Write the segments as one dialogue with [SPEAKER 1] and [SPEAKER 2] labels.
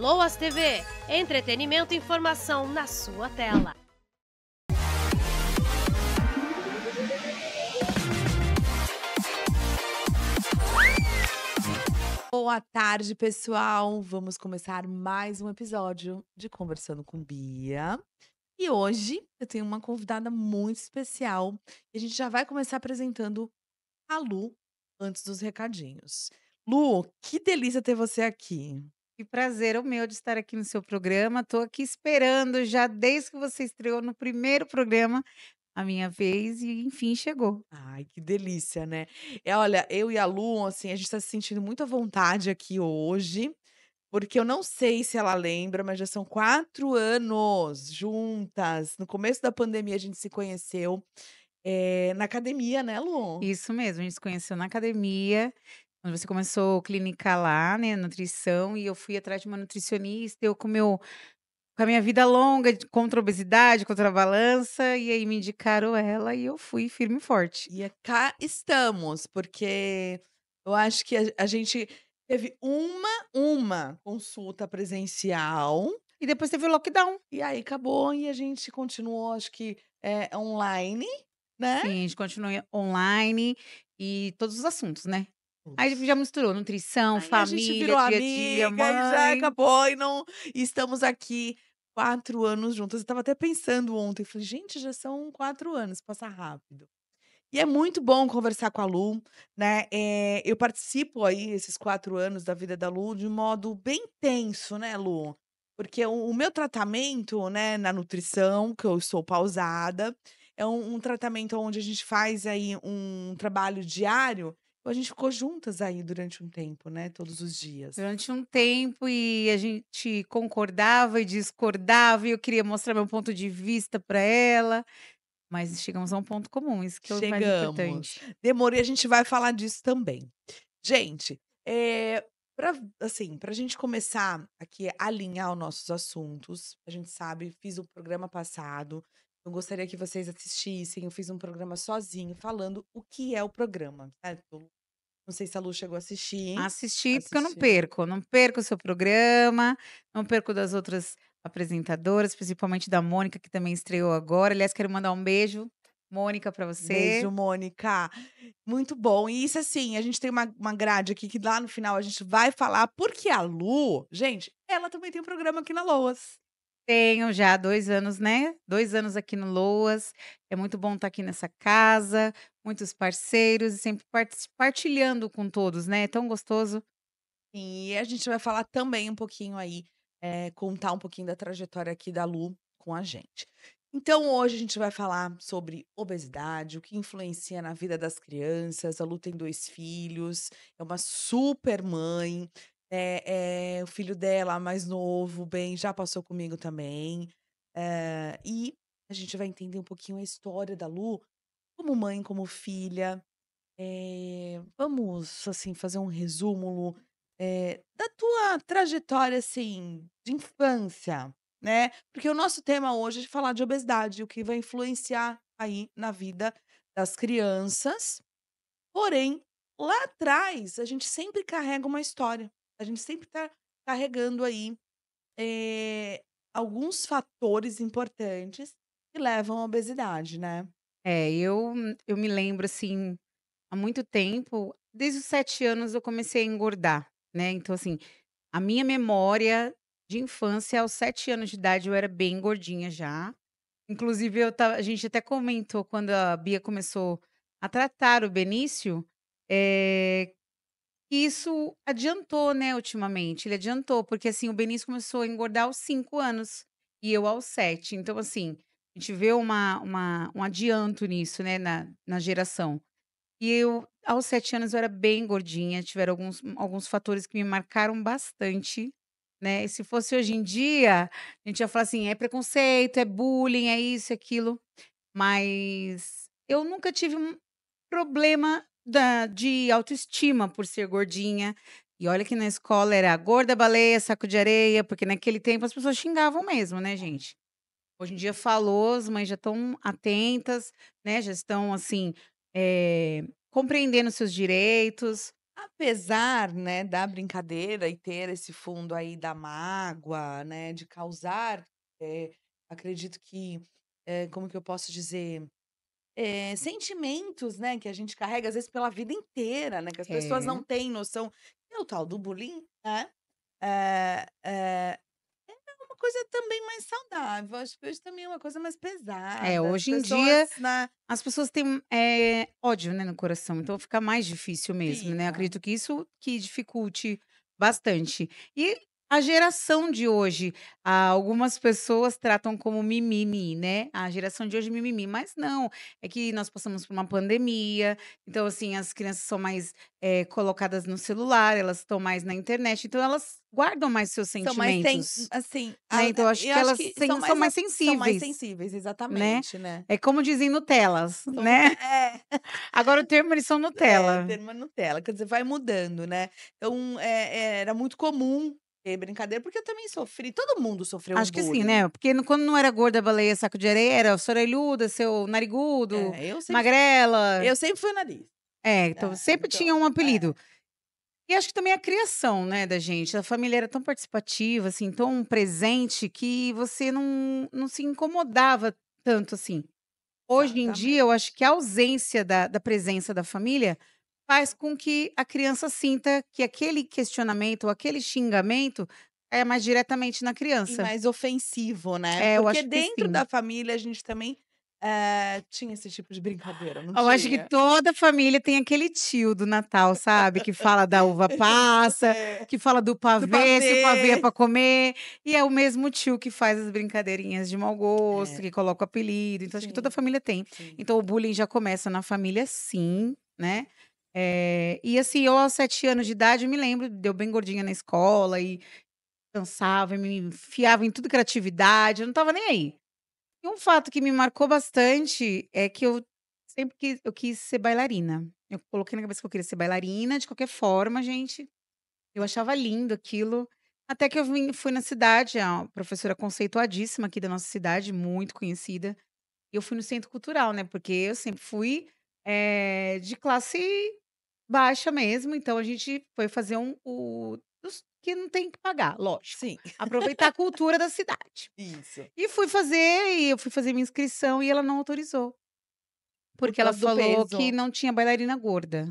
[SPEAKER 1] Loas TV, entretenimento e informação na sua tela. Boa tarde, pessoal. Vamos começar mais um episódio de Conversando com Bia. E hoje eu tenho uma convidada muito especial. a gente já vai começar apresentando a Lu
[SPEAKER 2] antes dos recadinhos. Lu, que delícia ter você aqui. Que prazer é o meu de estar aqui no seu programa. Estou aqui esperando já desde que você estreou no primeiro programa a minha vez e enfim chegou. Ai, que delícia, né? É,
[SPEAKER 1] olha, eu e a Lu, assim, a gente está se sentindo muito à vontade aqui hoje, porque eu não sei se ela lembra, mas já são quatro anos juntas. No começo da
[SPEAKER 2] pandemia a gente se conheceu. É, na academia, né, Lu? Isso mesmo, a gente se conheceu na academia. Quando você começou clínica lá, né, nutrição, e eu fui atrás de uma nutricionista, eu com meu com a minha vida longa contra a obesidade, contra a balança, e aí me indicaram ela e eu fui firme e forte. E
[SPEAKER 1] cá estamos, porque eu acho que a, a gente teve uma uma consulta presencial e depois teve o lockdown. E aí acabou e a gente continuou, acho que
[SPEAKER 2] é, online, né? Sim, a gente continua online e todos os assuntos, né? Aí já misturou nutrição, aí família, a gente virou dia a dia, mãe. já acabou e
[SPEAKER 1] não estamos aqui quatro anos juntas. Eu estava até pensando ontem, falei, gente, já são quatro anos, passa rápido. E é muito bom conversar com a Lu, né? É, eu participo aí esses quatro anos da vida da Lu de um modo bem tenso, né, Lu? Porque o, o meu tratamento, né, na nutrição, que eu sou pausada, é um, um tratamento onde a gente faz aí um trabalho diário
[SPEAKER 2] a gente ficou juntas aí durante um tempo, né? Todos os dias. Durante um tempo e a gente concordava e discordava e eu queria mostrar meu ponto de vista para ela. Mas chegamos a um ponto comum, isso que eu é o mais importante. Demorei, a gente vai falar
[SPEAKER 1] disso também. Gente, é, eh, para assim, a gente começar aqui a alinhar os nossos assuntos, a gente sabe, fiz o programa passado eu gostaria que vocês assistissem. Eu fiz um programa sozinho falando o que é o programa. Não sei se a Lu chegou a assistir. Hein? assisti,
[SPEAKER 2] porque eu não perco. Não perco o seu programa, não perco das outras apresentadoras, principalmente da Mônica, que também estreou agora. Aliás, quero mandar um beijo, Mônica, para você. Beijo,
[SPEAKER 1] Mônica. Muito bom. E isso, assim, a gente tem uma, uma grade aqui que lá no final a gente vai falar, porque a Lu, gente,
[SPEAKER 2] ela também tem um programa aqui na Loas. Tenho já dois anos, né? Dois anos aqui no Loas. É muito bom estar aqui nessa casa, muitos parceiros e sempre partilhando com todos, né? É tão gostoso. Sim, e a gente vai falar também um pouquinho
[SPEAKER 1] aí, é, contar um pouquinho da trajetória aqui da Lu com a gente. Então, hoje a gente vai falar sobre obesidade, o que influencia na vida das crianças. A Lu tem dois filhos, é uma super mãe, é, é, o filho dela, mais novo, bem, já passou comigo também. É, e a gente vai entender um pouquinho a história da Lu como mãe, como filha. Eh, vamos, assim, fazer um resumo, Lu, eh, da tua trajetória, assim, de infância, né? Porque o nosso tema hoje é falar de obesidade, o que vai influenciar aí na vida das crianças. Porém, lá atrás, a gente sempre carrega uma história. A gente sempre está carregando aí é, alguns fatores importantes
[SPEAKER 2] que levam à obesidade, né? É, eu, hum, eu me lembro, assim, há muito tempo, desde os sete anos eu comecei a engordar, né? Então, assim, a minha memória de infância, aos sete anos de idade, eu era bem gordinha já. Inclusive, eu tava, a gente até comentou quando a Bia começou a tratar o Benício, é, e isso adiantou, né, ultimamente. Ele adiantou, porque assim, o Benício começou a engordar aos 5 anos e eu aos 7. Então, assim, a gente vê uma, uma, um adianto nisso, né, na, na geração. E eu, aos 7 anos, eu era bem gordinha. Tiveram alguns, alguns fatores que me marcaram bastante, né? E se fosse hoje em dia, a gente ia falar assim: é preconceito, é bullying, é isso, é aquilo. Mas eu nunca tive um problema da, de autoestima por ser gordinha. E olha que na escola era gorda baleia, saco de areia, porque naquele tempo as pessoas xingavam mesmo, né, gente? Hoje em dia falou, as mães já estão atentas, né? Já estão, assim, é, compreendendo seus direitos. Apesar, né, da brincadeira e ter esse fundo aí da
[SPEAKER 1] mágoa, né, de causar, é, acredito que, é, como que eu posso dizer, é, sentimentos, né, que a gente carrega às vezes pela vida inteira, né, que as é. pessoas não têm noção. o tal do bullying, né, é, é, uma coisa também mais saudável. Acho que hoje também é uma coisa mais é, pesada. É, hoje as em pessoas, dia
[SPEAKER 2] né... as pessoas têm é, ódio né, no coração, então fica mais difícil mesmo, Sim, né? Acredito que isso que dificulte bastante. E a geração de hoje, ah, algumas pessoas tratam como mimimi, né? A geração de hoje mimimi, mas não. É que nós passamos por uma pandemia, então assim as crianças são mais eh, colocadas no celular, elas estão mais na internet, então elas guardam mais seus São mais sen-
[SPEAKER 1] assim, né? Então eu acho eu que acho elas que são, mais, mais sensíveis, são mais sensíveis, né? exatamente, né?
[SPEAKER 2] É como dizem Nutelas, São- né? É. Agora o termo eles são é, Nutella. É, termo
[SPEAKER 1] Nutella, quer dizer, vai mudando, né? Então, é, é era muito comum é brincadeira, porque eu também sofri. Todo mundo sofreu Acho que sim, né?
[SPEAKER 2] Porque quando não era gorda, baleia, saco de areia, era sorelhuda, seu narigudo, É, eu, sempre, magrela. eu sempre fui o nariz. É, então é, sempre então, tinha um é. apelido. E acho que também a criação, né, da gente. A família era tão participativa, assim, tão presente, que você não, não se incomodava tanto assim. Hoje em dia, eu acho que a ausência da, da presença da família faz com que a criança sinta que aquele questionamento, ou aquele xingamento é mais diretamente na criança. E mais ofensivo, né? É, eu Porque acho dentro da família a gente também
[SPEAKER 1] é, tinha esse tipo de brincadeira, não Eu tinha? acho que
[SPEAKER 2] toda família tem aquele tio do Natal, sabe? Que fala da uva passa, é. que fala do pavê, do pavê, se o pavê é pra comer. E é o mesmo tio que faz as brincadeirinhas de mau gosto, é. que coloca o apelido. Então, sim. acho que toda família tem. Sim. Então, o bullying já começa na família, sim, né? É, e assim, eu aos sete anos de idade, me lembro, deu bem gordinha na escola e dançava, me enfiava em tudo criatividade, eu não tava nem aí. E um fato que me marcou bastante é que eu sempre quis, eu quis ser bailarina. Eu coloquei na cabeça que eu queria ser bailarina, de qualquer forma, gente. Eu achava lindo aquilo. Até que eu vim, fui na cidade, a professora conceituadíssima aqui da nossa cidade, muito conhecida. E eu fui no centro cultural, né? Porque eu sempre fui é, de classe baixa mesmo. Então a gente foi fazer um. O, dos que não tem que pagar, lógico. Sim. Aproveitar a cultura da cidade. Isso. E fui fazer, e eu fui fazer minha inscrição e ela não autorizou. Porque ela falou peso. que não tinha bailarina gorda.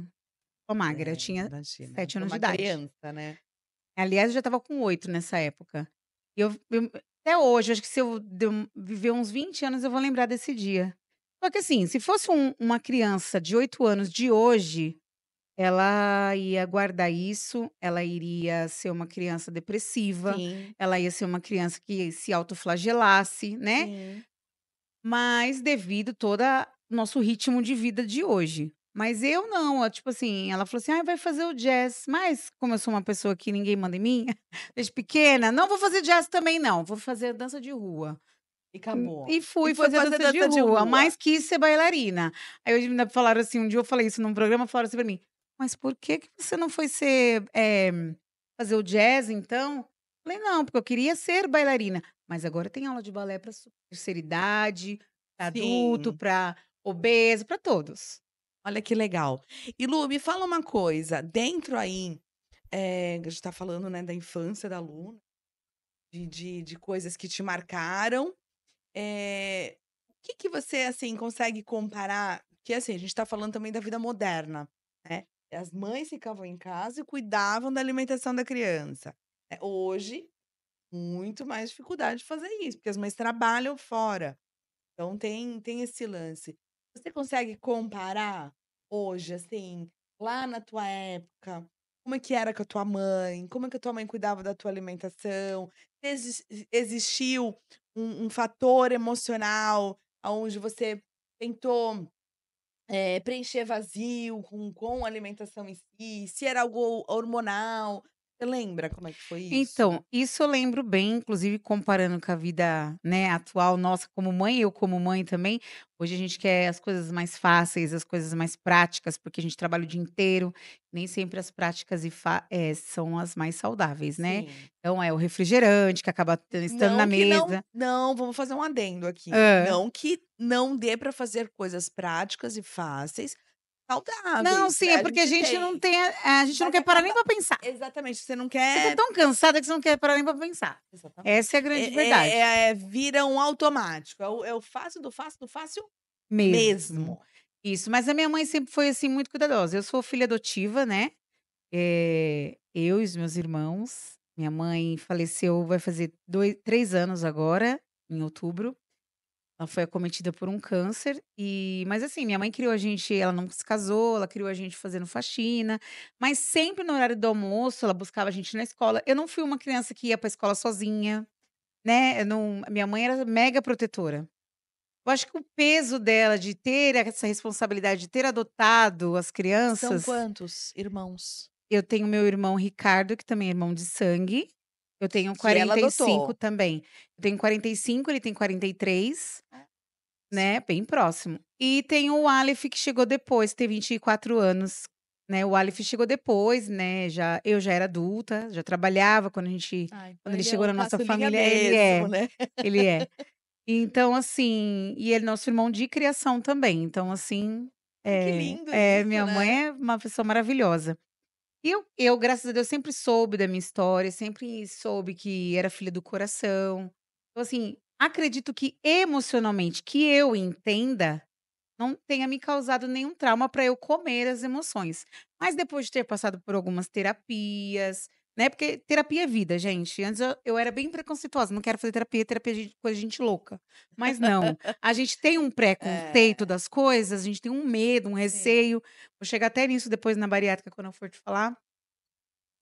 [SPEAKER 2] Ou magra. É, eu tinha imagina. sete então anos de idade. criança, né? Aliás, eu já estava com oito nessa época. E eu, eu, até hoje, acho que se eu, eu viver uns 20 anos, eu vou lembrar desse dia. Só que assim, se fosse um- uma criança de 8 anos de hoje, ela ia guardar isso, ela iria ser uma criança depressiva, Sim, ela ia ser uma criança que se autoflagelasse, né? sim. Mas devido todo o nosso ritmo de vida de hoje. Mas eu não, eu, tipo assim, ela falou assim: ah, vai fazer o jazz. Mas como eu sou uma pessoa que ninguém manda em mim, desde pequena, não vou fazer jazz também, não, vou fazer dança de rua. E hum, acabou. E fui e fazer, fazer dança, dança de, rua, rua, mas quis ser bailarina. Aí hoje me falaram assim, um dia eu falei isso num programa, falaram assim pra mim, mas por que, que você não foi ser, é, fazer o jazz, então? falei, não, porque eu queria ser bailarina. Mas agora tem aula de balé pra terceira idade, pra adulto, pra obeso, pra todos. Olha que legal. E Lu, me fala uma
[SPEAKER 1] coisa. Dentro aí, é, a gente tá falando né, da infância da Lu, de, de, de coisas que te marcaram, é... O que, que você, assim, consegue comparar? Que, assim, a gente está falando também da vida moderna, né? As mães ficavam em casa e cuidavam da alimentação da criança. É, hoje, muito mais dificuldade de fazer isso, porque as mães trabalham fora. Então, tem, tem esse lance. Você consegue comparar hoje, assim, lá na tua época, como é que era com a tua mãe, como é que a tua mãe cuidava da tua alimentação, existiu um, um fator emocional onde você tentou é, preencher vazio com, com alimentação em si, se era algo hormonal, você lembra como é que foi isso?
[SPEAKER 2] Então, isso eu lembro bem, inclusive comparando com a vida né, atual nossa como mãe, eu como mãe também. Hoje a gente quer as coisas mais fáceis, as coisas mais práticas, porque a gente trabalha o dia inteiro. Nem sempre as práticas e é, são as mais saudáveis, né? Sim. Então é o refrigerante que acaba eh, estando não na mesa.
[SPEAKER 1] Não, não, vamos fazer um adendo aqui. Ah. Não que não dê para fazer coisas práticas e fáceis, saudáveis. Não, sim, é porque a gente, não
[SPEAKER 2] tem. A gente Mas não quer parar nem pra pensar. Exatamente, você não quer. Você tá tão cansada que você não quer parar nem pra pensar. Exatamente. Essa é a grande é, verdade. É, é, é, vira um automático.
[SPEAKER 1] É o, é o fácil do fácil do fácil
[SPEAKER 2] mesmo. mesmo. Isso, mas a minha mãe sempre foi assim muito cuidadosa. Eu sou filha adotiva, né? É, eu e os meus irmãos. Minha mãe faleceu, vai fazer dois, três anos agora, em outubro. Ela foi acometida por um câncer e, mas assim, minha mãe criou a gente, ela não se casou, ela criou a gente fazendo faxina, mas sempre no horário do almoço ela buscava a gente na escola. Eu não fui uma criança que ia para a escola sozinha, né? Eu não, minha mãe era mega protetora. Eu acho que o peso dela de ter essa responsabilidade de ter adotado as crianças. São quantos irmãos? Eu tenho meu irmão Ricardo, que também é irmão de sangue. Eu tenho 45 também. Eu tenho 45, ele tem 43, ah. né? Bem próximo. E tem o Aleph que chegou depois, tem 24 anos, né? O Aleph chegou depois, né? Já eu já era adulta, já trabalhava quando a gente Ai, quando ele, ele chegou é na nossa família, ele é. Né? Ele é. Então assim, e ele é nosso irmão de criação também. Então assim, é, que lindo. É, isso, minha né? mãe é uma pessoa maravilhosa. E eu, eu, graças a Deus, sempre soube da minha história, sempre soube que era filha do coração. Então, assim, acredito que emocionalmente, que eu entenda, não tenha me causado nenhum trauma para eu comer as emoções. Mas depois de ter passado por algumas terapias, né? Porque terapia é vida, gente. Antes eu, eu era bem preconceituosa, não quero fazer terapia, terapia é coisa de gente louca. Mas não, a gente tem um preconceito é. das coisas, a gente tem um medo, um receio. Sim. Vou chegar até nisso depois na bariátrica quando eu for te falar.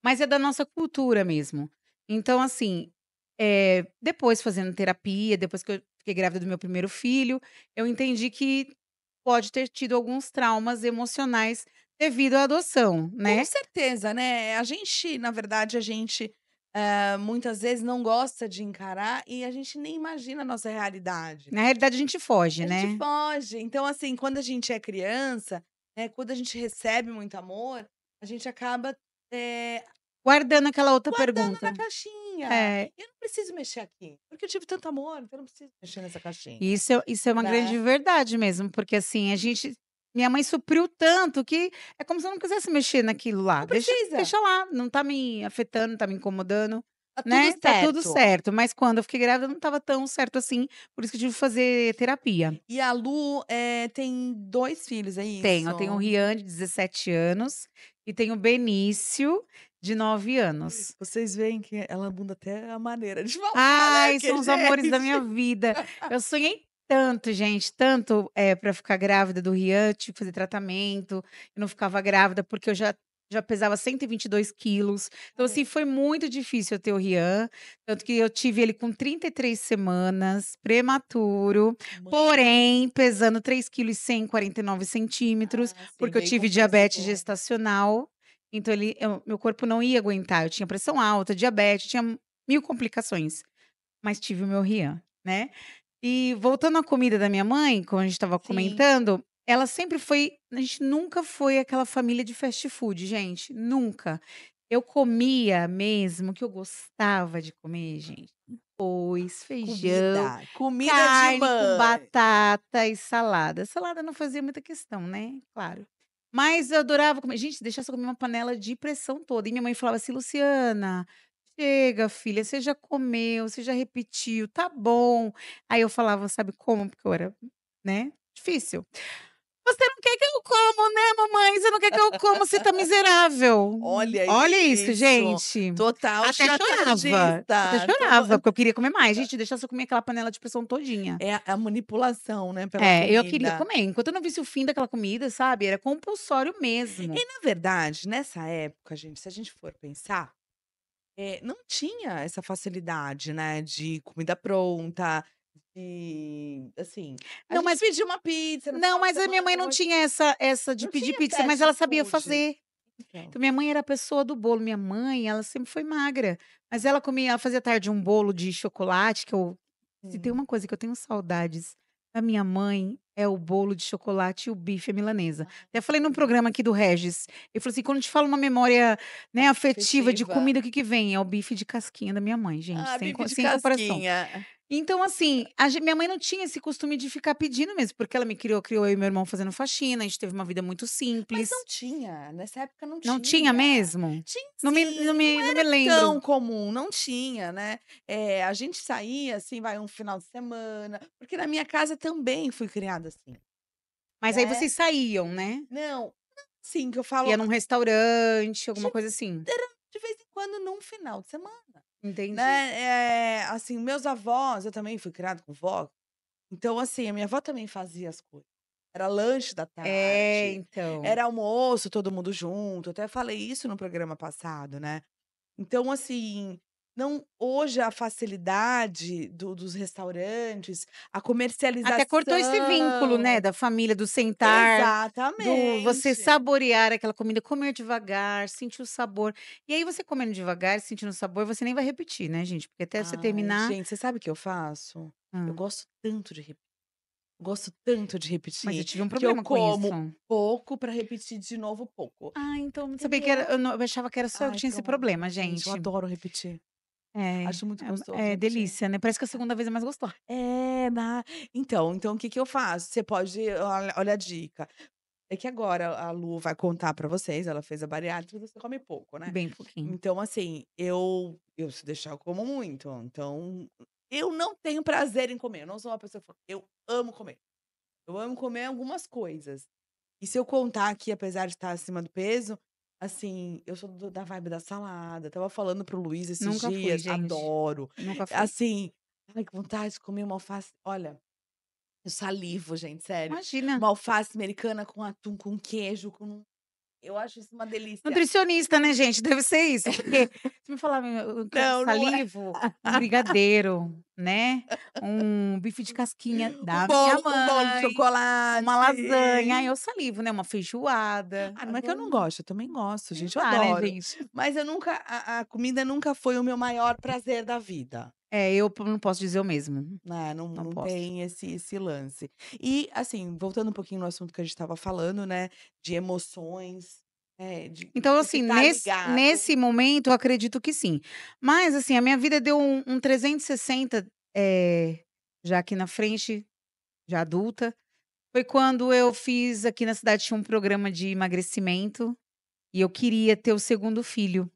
[SPEAKER 2] Mas é da nossa cultura mesmo. Então, assim, é, depois fazendo terapia, depois que eu fiquei grávida do meu primeiro filho, eu entendi que pode ter tido alguns traumas emocionais devido à adoção, né? Com certeza, né? A gente, na verdade, a gente uh, muitas vezes não
[SPEAKER 1] gosta de encarar e a gente nem imagina a nossa realidade.
[SPEAKER 2] Na realidade, a gente foge, a né? A gente
[SPEAKER 1] foge. Então, assim, quando a gente é criança, né, quando a gente recebe muito amor, a gente acaba. É,
[SPEAKER 2] guardando aquela outra guardando pergunta. Guardando na
[SPEAKER 1] caixinha. É. Eu não preciso mexer aqui, porque eu tive tanto amor, então eu não preciso mexer nessa caixinha. Isso, é,
[SPEAKER 2] isso é uma né? grande verdade mesmo, porque assim, a gente minha mãe supriu tanto que é como se eu não quisesse mexer naquilo lá. Não deixa, precisa. deixa lá, não tá me afetando, tá me incomodando. Tá né? tudo, né? tá tudo certo. Mas quando eu fiquei grávida, não tava tão certo assim. Por isso que eu tive que fazer terapia.
[SPEAKER 1] E a Lu é, tem dois filhos, é isso? Tenho. Eu tenho o Rian,
[SPEAKER 2] de 17 anos. E tenho o Benício, de 9 anos. Vocês veem que ela abunda até a maneira
[SPEAKER 1] de falar. Ai, né? são os amores da minha
[SPEAKER 2] vida. Eu sonhei tanto, gente, tanto é, eh, para ficar grávida do Rian, tive tipo, que fazer tratamento. Eu não ficava grávida porque eu já já pesava 122 quilos. Então, assim, foi muito difícil eu ter o Rian. Tanto que eu tive ele com 33 semanas, prematuro, muito porém, pesando 3,149 quilos, 149 centímetros, ah, é porque eu tive diabetes gestacional. Então, ele, eu, meu corpo não ia aguentar. Eu tinha pressão alta, diabetes, tinha mil complicações. Mas tive o meu Rian, né? E voltando à comida da minha mãe, como a gente estava comentando, ela sempre foi. A gente nunca foi aquela família de fast food, gente. Nunca. Eu comia mesmo que eu gostava de comer, gente. Pois, feijão, comida, comida carne, com batata e salada. Salada não fazia muita questão, né? Claro. Mas eu adorava comer. Gente, deixasse eu comer uma panela de pressão toda. E minha mãe falava assim, Luciana, Chega, filha, você já comeu, você já repetiu, tá bom. Aí eu falava, sabe como? Porque eu era, né? Difícil. Você não quer que eu como, né, mamãe? Você não quer que eu como, você tá miserável. Olha, Olha isso. gente. Total Até chorava. Até chorava, porque eu queria comer mais. Tá. Gente, deixasse eu comer aquela panela de pressão todinha. É a manipulação, né, pela É, comida. eu queria comer. Enquanto eu não visse o fim daquela comida, sabe? Era compulsório mesmo. E, na verdade,
[SPEAKER 1] nessa época, gente, se a gente for pensar, é, não tinha essa facilidade, né? De comida pronta, de. Assim. Não, mas pedir
[SPEAKER 2] uma pizza. Não, mas a minha mãe não tinha essa, essa de pedir pizza, mas ela sabia food. fazer. Então. então. minha mãe era a pessoa do bolo. Minha mãe, ela sempre foi magra. Mas ela comia, ela fazia tarde um bolo de chocolate, que eu. Hum. Se tem hum. uma coisa que eu tenho saudades da minha mãe é o bolo de chocolate e o bife à milanesa. Ah. Até falei num programa aqui do Regis. Ele falou assim: quando a gente fala uma memória né, afetiva, afetiva. de comida, o que, que vem? É o bife de casquinha da minha mãe, gente. Ah, sem bife sem de casquinha. comparação. Então, assim, gente, minha mãe não tinha esse costume de ficar pedindo mesmo, porque ela me criou, criou eu e meu irmão fazendo faxina, a gente teve uma vida muito simples. Mas não
[SPEAKER 1] tinha,
[SPEAKER 2] nessa época não tinha. Não tinha mesmo? Tinha, não me, não me, não, não me lembro. tão
[SPEAKER 1] comum, não tinha, né? É, a gente saía, assim, vai um final de semana, porque na
[SPEAKER 2] minha casa também fui criada assim. Mas né? aí vocês saíam, né?
[SPEAKER 1] Não, sim, que eu falo... Ia num
[SPEAKER 2] restaurante, alguma coisa assim.
[SPEAKER 1] de vez em quando num final de semana.
[SPEAKER 2] Entendi. Né?
[SPEAKER 1] É, assim, meus avós, eu também fui criado com vó. Então, assim, a minha avó também fazia as coisas. Era lanche da é, tarde. É, então. Era almoço, todo mundo junto. até falei isso no programa passado, né? Então, assim, não, hoje a
[SPEAKER 2] facilidade do, dos restaurantes, a comercialização. Até cortou esse vínculo, né? Da família, do sentar. Exatamente. Do você saborear aquela comida, comer devagar, sentir o sabor. E aí você comendo devagar, sentindo o sabor, você nem vai repetir, né, gente? Porque até Ai, você terminar. Gente, você
[SPEAKER 1] sabe o que eu faço? Hum. Eu gosto tanto de repetir.
[SPEAKER 2] Gosto tanto de
[SPEAKER 1] repetir. Mas eu tive um problema eu como com isso. pouco para repetir de novo pouco. Ah, então. Sabia que era,
[SPEAKER 2] eu, não, eu achava que era só Ai, eu que tinha então, esse problema, gente. gente. Eu adoro repetir. É, Acho muito é gostoso. É, é delícia, né? Parece que é a segunda vez é mais gostosa. É, mas... então, então o que, que eu faço? Você
[SPEAKER 1] pode. Olha, a dica. É que agora a Lu vai contar para vocês, ela fez a bariátrica, você come pouco, né? Bem pouquinho. Então, assim, eu, eu se deixar, eu como muito. Então, eu não tenho prazer em comer. Eu não sou uma pessoa eu amo comer. Eu amo comer algumas coisas. E se eu contar aqui, apesar de estar acima do peso, Assim, eu sou do, da vibe da salada. Tava falando pro Luiz esses Nunca dias. Fui, adoro. Nunca é fui. Assim, ai, que vontade de comer uma alface. Olha, eu salivo, gente, sério. Imagina. Uma alface americana com atum, com queijo, com eu acho isso uma delícia. Nutricionista,
[SPEAKER 2] né, gente? Deve ser isso. Porque se me falar, eu não, salivo, não é. um brigadeiro, né? Um bife de casquinha da um minha mãe. Um bolo de chocolate. Uma lasanha. Eu é salivo, né? Uma feijoada. Ah, não é que eu não gosto. Eu também gosto,
[SPEAKER 1] gente. Eu ah, adoro. Né, gente? Mas eu nunca... A, a comida nunca foi o meu maior prazer da vida. É, eu não posso dizer o mesmo. Ah, não, não, não tem esse, esse lance. E, assim, voltando um pouquinho no assunto que a gente estava falando, né? De emoções. É, de, então, assim, tá nesse, nesse
[SPEAKER 2] momento, eu acredito que sim. Mas, assim, a minha vida deu um, um 360 é, eh, já aqui na frente, já adulta. Foi quando eu fiz aqui na cidade tinha um programa de emagrecimento e eu queria ter o segundo filho.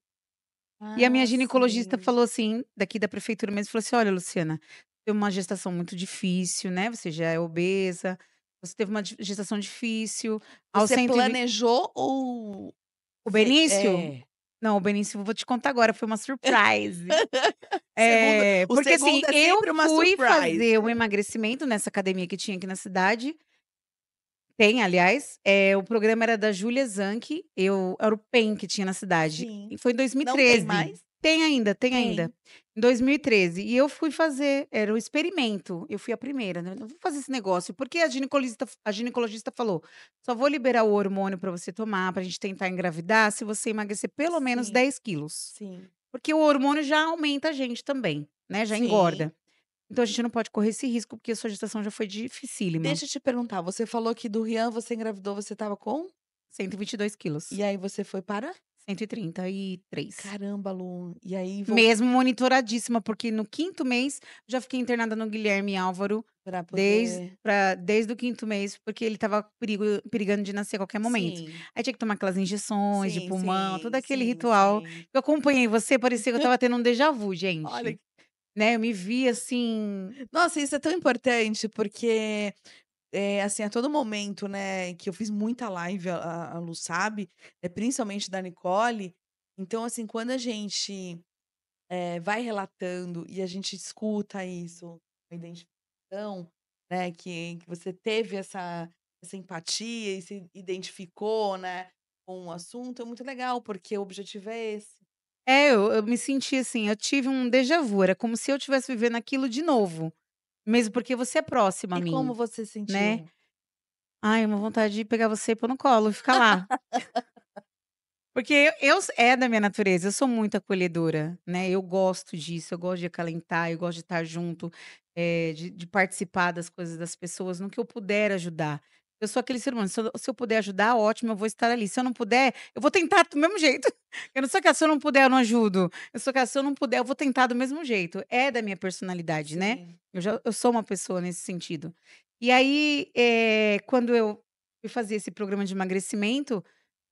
[SPEAKER 2] Ah, e a minha ah, ginecologista sim. falou assim, daqui da prefeitura mesmo, falou assim: olha, Luciana, teve uma gestação muito difícil, né? Você já é obesa, você teve uma gestação difícil. Você 120... planejou
[SPEAKER 1] ou. O Benício? É.
[SPEAKER 2] Não, o Benício, vou te contar agora, foi uma surprise. é, segundo, porque assim, é eu fui surprise. fazer o um emagrecimento nessa academia que tinha aqui na cidade. Tem, aliás. É, o programa era da Júlia Zanke. Eu, era o PEN que tinha na cidade. Sim. foi em 2013. Não tem mais? Tem ainda, tem, tem, ainda. Em 2013. E eu fui fazer, era o um experimento. Eu fui a primeira, né? Não vou fazer esse negócio. Porque a ginecologista, a ginecologista falou: só vou liberar o hormônio para você tomar, para a gente tentar engravidar, se você emagrecer pelo menos 10 quilos. Sim. Porque o hormônio já aumenta a gente também, né? Já Sim. engorda. Então a gente não pode correr esse risco, porque a sua gestação já foi dificílima. Deixa eu te perguntar, você falou que do Rian você engravidou, você tava com? 122 quilos. E aí você foi para? 133. Caramba, Lu. E aí. Vou... Mesmo monitoradíssima, porque no quinto mês já fiquei internada no Guilherme Álvaro. Pra poder... desde, pra, desde o quinto mês, porque ele tava perigo, perigando de nascer a qualquer momento. Sim. Aí tinha que tomar aquelas injeções sim, de pulmão, sim, todo aquele ritual. Eu acompanhei você, parecia que eu tava tendo um déjà vu, gente. Olha que né? Eu me vi assim. Nossa, isso é tão importante, porque é, assim,
[SPEAKER 1] a todo momento, né, que eu fiz muita live, a, a Lu sabe, né, principalmente da Nicole. Então, assim, quando a gente é, vai relatando e a gente escuta isso, a identificação, né, que, que você teve essa, essa empatia e se identificou, né, com o assunto, é muito legal, porque o objetivo é esse,
[SPEAKER 2] é, eu, eu me senti assim, eu tive um déjà vu, era como se eu estivesse vivendo aquilo de novo. Mesmo porque você é próxima a E mim, como
[SPEAKER 1] você né? sentiu? né?
[SPEAKER 2] Ai, uma vontade de pegar você e pôr no colo e ficar lá. Porque eu, eu- é da minha natureza, eu sou muito acolhedora, né? Eu gosto disso, eu gosto de acalentar, eu gosto de estar junto, eh, de, de participar das coisas das pessoas, no que eu puder ajudar. Eu sou aquele ser humano. Se eu, se eu, puder ajudar, ótimo, eu vou estar ali. Se eu não puder, eu vou tentar do mesmo jeito. Eu não sou que se eu não puder, eu não ajudo. Eu sou que se eu não puder, eu vou tentar do mesmo jeito. É da minha personalidade, né? Eu, já, eu sou uma pessoa nesse sentido. E aí, é, quando eu fui fazer esse programa de emagrecimento,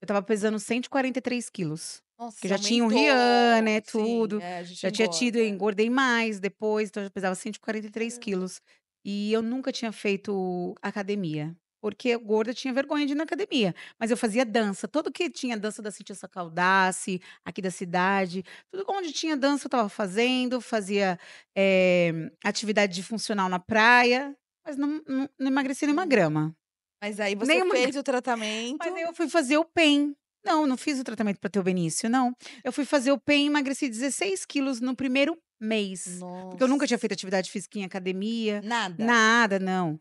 [SPEAKER 2] eu tava pesando 143 quilos.
[SPEAKER 1] Nossa, eu já aumentou. tinha o rian, né, tudo. Sim, é, já engorda. tinha tido,
[SPEAKER 2] é. engordei mais depois, então eu já pesava 143 é. quilos. E eu nunca tinha feito academia porque gorda tinha vergonha de ir na academia. Mas eu fazia dança. Todo que tinha dança da Cintia Sacaldace, aqui da cidade, tudo onde tinha dança eu estava fazendo, fazia é, atividade de funcional na praia, mas não, não, não emagrecia nenhuma uhum. grama. Mas aí você Nem fez uma... o tratamento. Mas aí eu fui fazer o PEN. Não, não fiz o tratamento para ter o Benício, não. Eu fui fazer o PEN e emagreci 16 quilos no primeiro mês. Nossa. Porque eu nunca tinha feito atividade física em academia. Nada. Nada, não.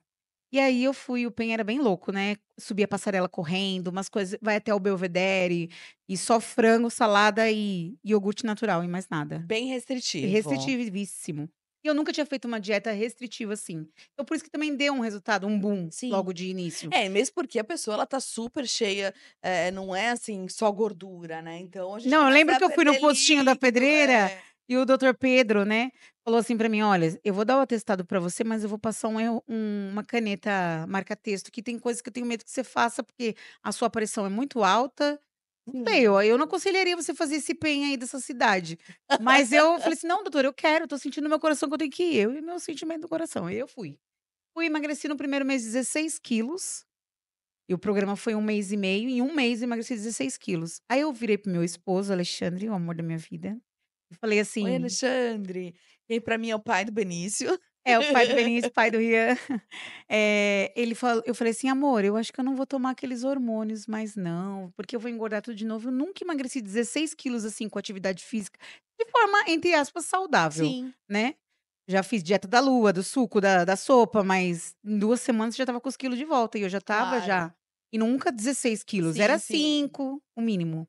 [SPEAKER 2] E aí eu fui, o Pen era bem louco, né? Subia a passarela correndo, umas coisas, vai até o Belvedere e só frango, salada e iogurte natural e mais nada. Bem restritivo. Restritivíssimo. E eu nunca tinha feito uma dieta restritiva assim. Então, por isso que também deu um resultado, um boom, Sim. logo de início. É, mesmo porque a pessoa, ela tá super cheia, é, não é assim, só gordura,
[SPEAKER 1] né? Então, a gente Não, eu lembro que eu fui no
[SPEAKER 2] postinho da pedreira. É. E o doutor Pedro, né, falou assim para mim: olha, eu vou dar o atestado para você, mas eu vou passar um, um, uma caneta marca-texto, que tem coisas que eu tenho medo que você faça, porque a sua pressão é muito alta. Não sei, eu, eu não aconselharia você fazer esse PEN aí dessa cidade. Mas eu falei assim: não, doutor, eu quero, eu tô sentindo no meu coração que eu tenho que ir. Eu e meu sentimento do coração. E eu fui. Fui, emagreci no primeiro mês 16 quilos. E o programa foi um mês e meio. Em um mês, emagreci 16 quilos. Aí eu virei pro meu esposo, Alexandre, o amor da minha vida falei assim. Oi, Alexandre. E para mim é o pai do Benício. É, o pai do Benício, pai do Rian. É, eh, ele falou, eu falei assim, amor, eu acho que eu não vou tomar aqueles hormônios mais não, porque eu vou engordar tudo de novo. Eu nunca emagreci 16 quilos, assim, com atividade física, de forma, entre aspas, saudável. Sim. Né? Já fiz dieta da lua, do suco, da, da sopa, mas em duas semanas já tava com os quilos de volta. E eu já tava, claro. já. E nunca 16 quilos. Sim, Era cinco, o mínimo.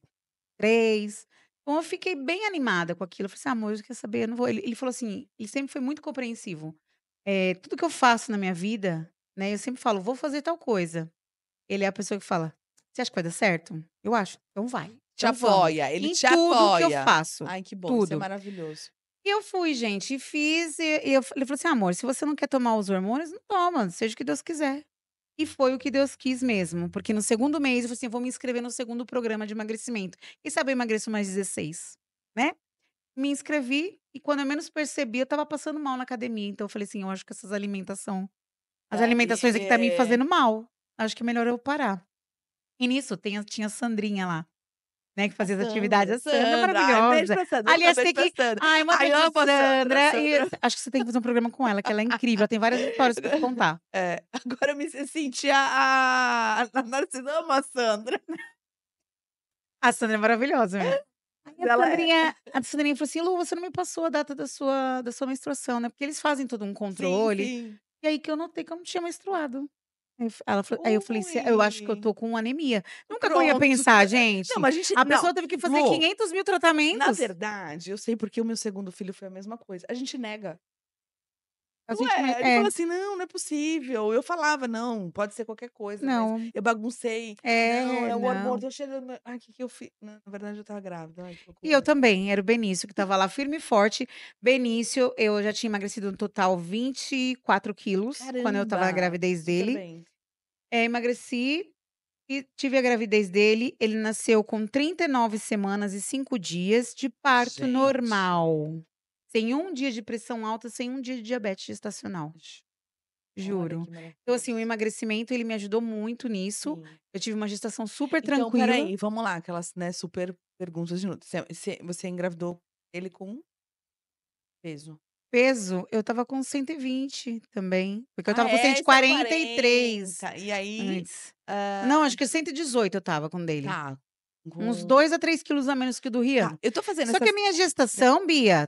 [SPEAKER 2] Três. Então eu fiquei bem animada com aquilo. Eu falei assim, ah, amor, eu quer saber, eu não vou. Ele, ele, falou assim, ele sempre foi muito compreensivo. É, tudo que eu faço na minha vida, né? Eu sempre falo, vou fazer tal coisa. Ele é a pessoa que fala, você acha que vai dar certo? Eu acho. Então vai. Te então apoia, vamos. ele em te tudo apoia. Tudo que eu faço. Ai, que bom, tudo. isso é maravilhoso. E eu fui, gente, e fiz. E eu, ele falou assim: ah, amor, se você não quer tomar os hormônios, não toma, seja o que Deus quiser. E foi o que Deus quis mesmo, porque no segundo mês eu falei assim: vou me inscrever no segundo programa de emagrecimento. E sabe, eu emagreço mais 16, né? Me inscrevi e quando eu menos percebi, eu tava passando mal na academia. Então eu falei assim: eu acho que essas alimentação, as alimentações aqui tá me é. fazendo mal. Acho que é melhor eu parar. E nisso tem, tinha a Sandrinha lá, né? Que fazia as atividades. A Sandra, é maravilhosa. Aliás, tem que. Sandra. Ai, uma Ai, Sandra. Sandra. E... acho que você tem que fazer um programa com ela, que ela é incrível. Ela tem várias histórias pra contar. É. Agora eu me senti a, a, a Narcisa ama a Sandra. A Sandra é maravilhosa né?
[SPEAKER 1] a, é. Sandrinha,
[SPEAKER 2] a Sandrinha falou assim: Lu, você não me passou a data da sua, da sua menstruação, né? Porque eles fazem todo um controle. Sim, sim. E aí que eu notei que eu não tinha menstruado. Aí Ela falou, aí eu falei assim, eu acho que eu tô com anemia. Nunca eu ia pensar, gente. Não, mas a gente. a não, pessoa teve que fazer 500 mil tratamentos. Na
[SPEAKER 1] verdade, eu sei porque o meu segundo filho foi a mesma coisa. A gente nega.
[SPEAKER 2] A não gente, me Ele é. assim,
[SPEAKER 1] não, não é possível. Eu falava, não, pode ser qualquer coisa. Não.
[SPEAKER 2] eu baguncei. É, não, é o amor. Eu
[SPEAKER 1] cheguei... Ai, o que, que eu fiz? Na verdade, eu tava grávida. Ai,
[SPEAKER 2] e eu também. Era o Benício que tava lá firme e forte. Benício, eu já tinha emagrecido no total 24 quilos. Caramba. Quando eu tava na gravidez dele. É, emagreci e tive a gravidez dele. Ele nasceu com 39 semanas e 5 dias de parto Gente. normal. Sem um dia de pressão alta, sem um dia de diabetes gestacional. Juro. Então, assim, o emagrecimento, ele me ajudou muito nisso. Sim. Eu tive uma gestação super então, tranquila. Então, peraí,
[SPEAKER 1] vamos lá, aquelas, né, super perguntas de novo. Você, você engravidou ele com peso? Peso,
[SPEAKER 2] eu tava com 120 também. Porque eu tava ah, com 143. 40. E aí. Uh... Não, acho que 118 é eu tava com dele. Tá. Com... Uns 2 a 3 quilos a menos que o do Rian. Tá. Eu tô fazendo Só que a minha gestação, Bia,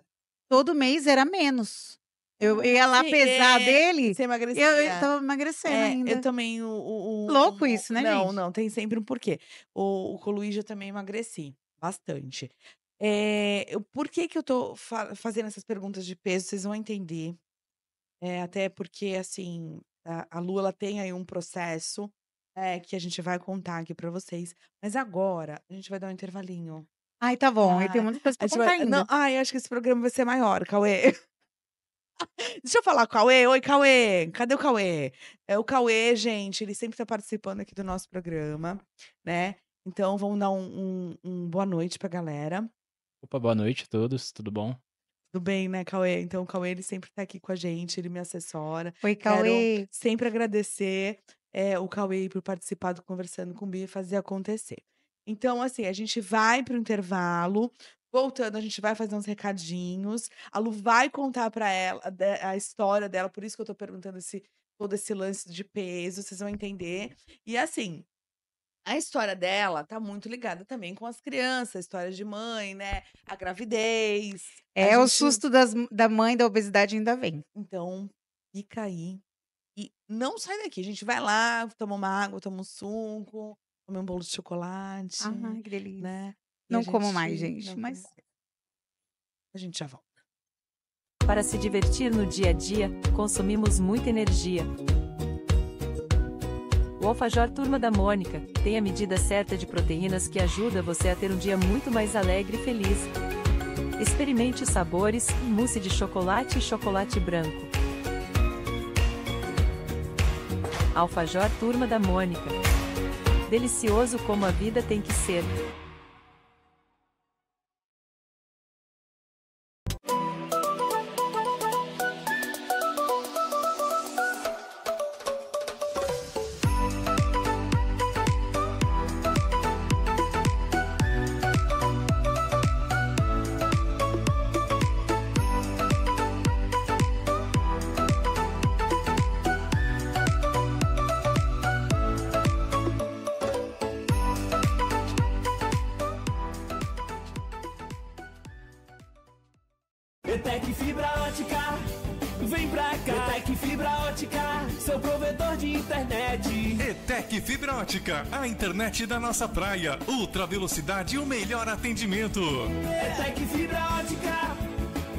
[SPEAKER 2] todo mês era menos. Eu ah, ia lá pesar é, dele. Você emagrecia. Eu, eu tava emagrecendo é, ainda. Eu também. O,
[SPEAKER 1] o, o Louco isso, né, Não, gente? não, tem sempre um porquê. O, o com o Luiz eu também emagreci bastante. É, eh, eu, por que, que eu tô fa fazendo essas perguntas de peso? Vocês vão entender. É, até porque, assim, a, a Lu ela tem aí um processo é, que a gente vai contar aqui para vocês. Mas agora, a gente vai dar um intervalinho. Ai, tá bom. Ah, e tem muita coisa pra contar vai... ainda. Não, ai, acho que esse programa vai ser maior, Cauê. Deixa eu falar, Cauê. Oi, Cauê. Cadê o Cauê? É o Cauê, gente, ele sempre tá participando aqui do nosso programa, né? Então, vamos dar um, um, um boa noite pra galera.
[SPEAKER 2] Opa, boa noite a todos. Tudo bom?
[SPEAKER 1] Tudo bem, né, Cauê? Então, o Cauê, ele sempre tá aqui com a gente, ele me assessora. Oi, Cauê. Quero sempre agradecer é, o Cauê por participar do Conversando com o Bia e fazer acontecer. Então, assim, a gente vai pro intervalo. Voltando, a gente vai fazer uns recadinhos. A Lu vai contar para ela a história dela, por isso que eu estou perguntando esse, todo esse lance de peso, vocês vão entender. E assim, a história dela tá muito ligada também com as crianças, a história de mãe, né? A gravidez.
[SPEAKER 2] É, a o gente... susto das, da mãe da obesidade ainda vem. Então, fica aí. E
[SPEAKER 1] não sai daqui, a gente vai lá, toma uma água, toma um suco, comer um bolo de chocolate. Ah, que né, delícia. Né? Não gente, como mais, gente,
[SPEAKER 2] mas como... a gente já volta.
[SPEAKER 1] Para se divertir
[SPEAKER 2] no dia a dia, consumimos muita energia. O Alfajor Turma da Mônica tem a medida certa de proteínas que ajuda você a ter um dia muito mais alegre e feliz. Experimente os sabores, mousse de chocolate e chocolate branco. Alfajor Turma da Mônica. Delicioso como a vida tem que ser.
[SPEAKER 1] ETEC Fibra Ótica, vem pra cá. ETEC Fibra Ótica, seu provedor de internet. ETEC Fibra Ótica, a internet da nossa praia. Ultra velocidade e o melhor atendimento. ETEC Fibra Ótica,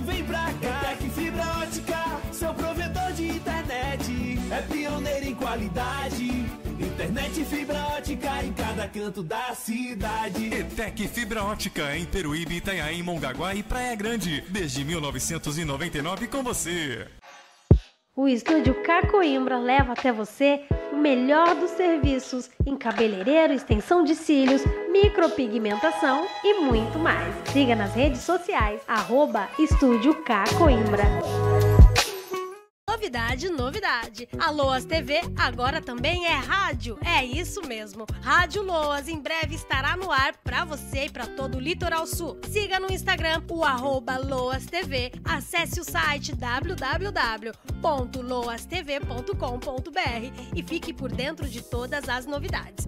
[SPEAKER 1] vem pra cá. ETEC Fibra Ótica, seu provedor de internet. É pioneiro em qualidade fibra ótica em cada canto da cidade.
[SPEAKER 2] ETEC Fibra Ótica em Peruíbe, Itanhaém, Mongaguá e Praia Grande. Desde 1999 com você.
[SPEAKER 1] O estúdio Cacoimbra leva até você o melhor dos serviços em cabeleireiro, extensão de cílios, micropigmentação e muito mais. Siga nas redes sociais, arroba Estúdio Cacoimbra. Novidade, novidade. A Loas TV agora também é rádio. É isso mesmo. Rádio Loas em breve estará no ar para você e para todo o Litoral Sul. Siga no Instagram o arroba Loas TV. Acesse o site www.loastv.com.br e fique por dentro de todas as novidades.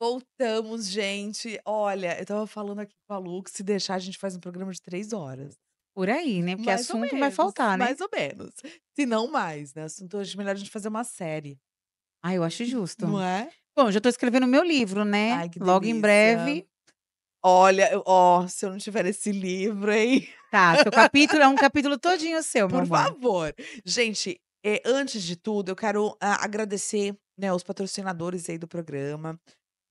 [SPEAKER 1] Voltamos, gente. Olha, eu tava falando aqui com a Lu que se deixar a gente faz um programa de três
[SPEAKER 2] horas. Por aí, né? Porque mais assunto menos, vai faltar, né? Mais ou menos. Se não mais, né? Assunto, hoje é melhor a gente fazer uma série. Ah, eu acho justo. Não é? Bom, já estou escrevendo meu livro, né? Ai, Logo em breve.
[SPEAKER 1] Olha, ó, se eu não tiver esse livro, hein? Tá, seu capítulo é um capítulo todinho seu, meu Por amor. favor. Gente, eh, antes de tudo, eu quero ah, agradecer né, os patrocinadores aí do programa.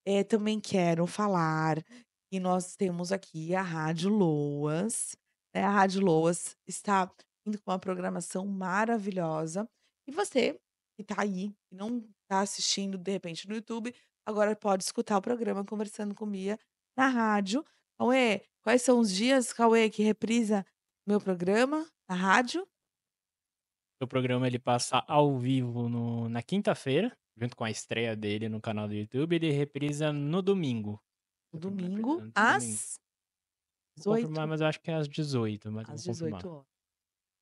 [SPEAKER 1] Eh, também quero falar que nós temos aqui a Rádio Loas, né? A Rádio Loas está indo com uma programação maravilhosa. E você que está aí, que não está assistindo de repente no YouTube, agora pode escutar o programa Conversando com Mia na rádio. Cauê, quais são os dias, Cauê, que reprisa meu programa na rádio?
[SPEAKER 2] O programa ele passa ao vivo no, na quinta-feira, junto com a estreia dele no canal do YouTube. Ele reprisa no domingo. No tá domingo, às 18? confirmar, mas eu acho que é às 18, mas Às 18
[SPEAKER 1] horas.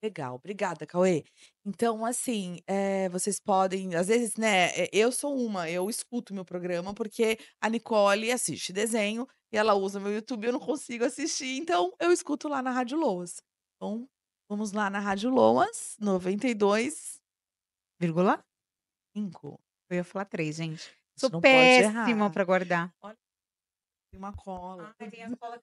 [SPEAKER 1] Legal, obrigada, Cauê. Então, assim, é, vocês podem, às vezes, né? Eh, eu sou uma, eu escuto meu programa porque a Nicole assiste desenho e ela usa meu YouTube, eu não consigo assistir, então eu escuto lá na Rádio Loas. Então, vamos lá na Rádio Loas,
[SPEAKER 2] 92,5. Eu ia falar três, gente. Sou não péssima pra guardar. Tem uma cola. Ah, tem a cola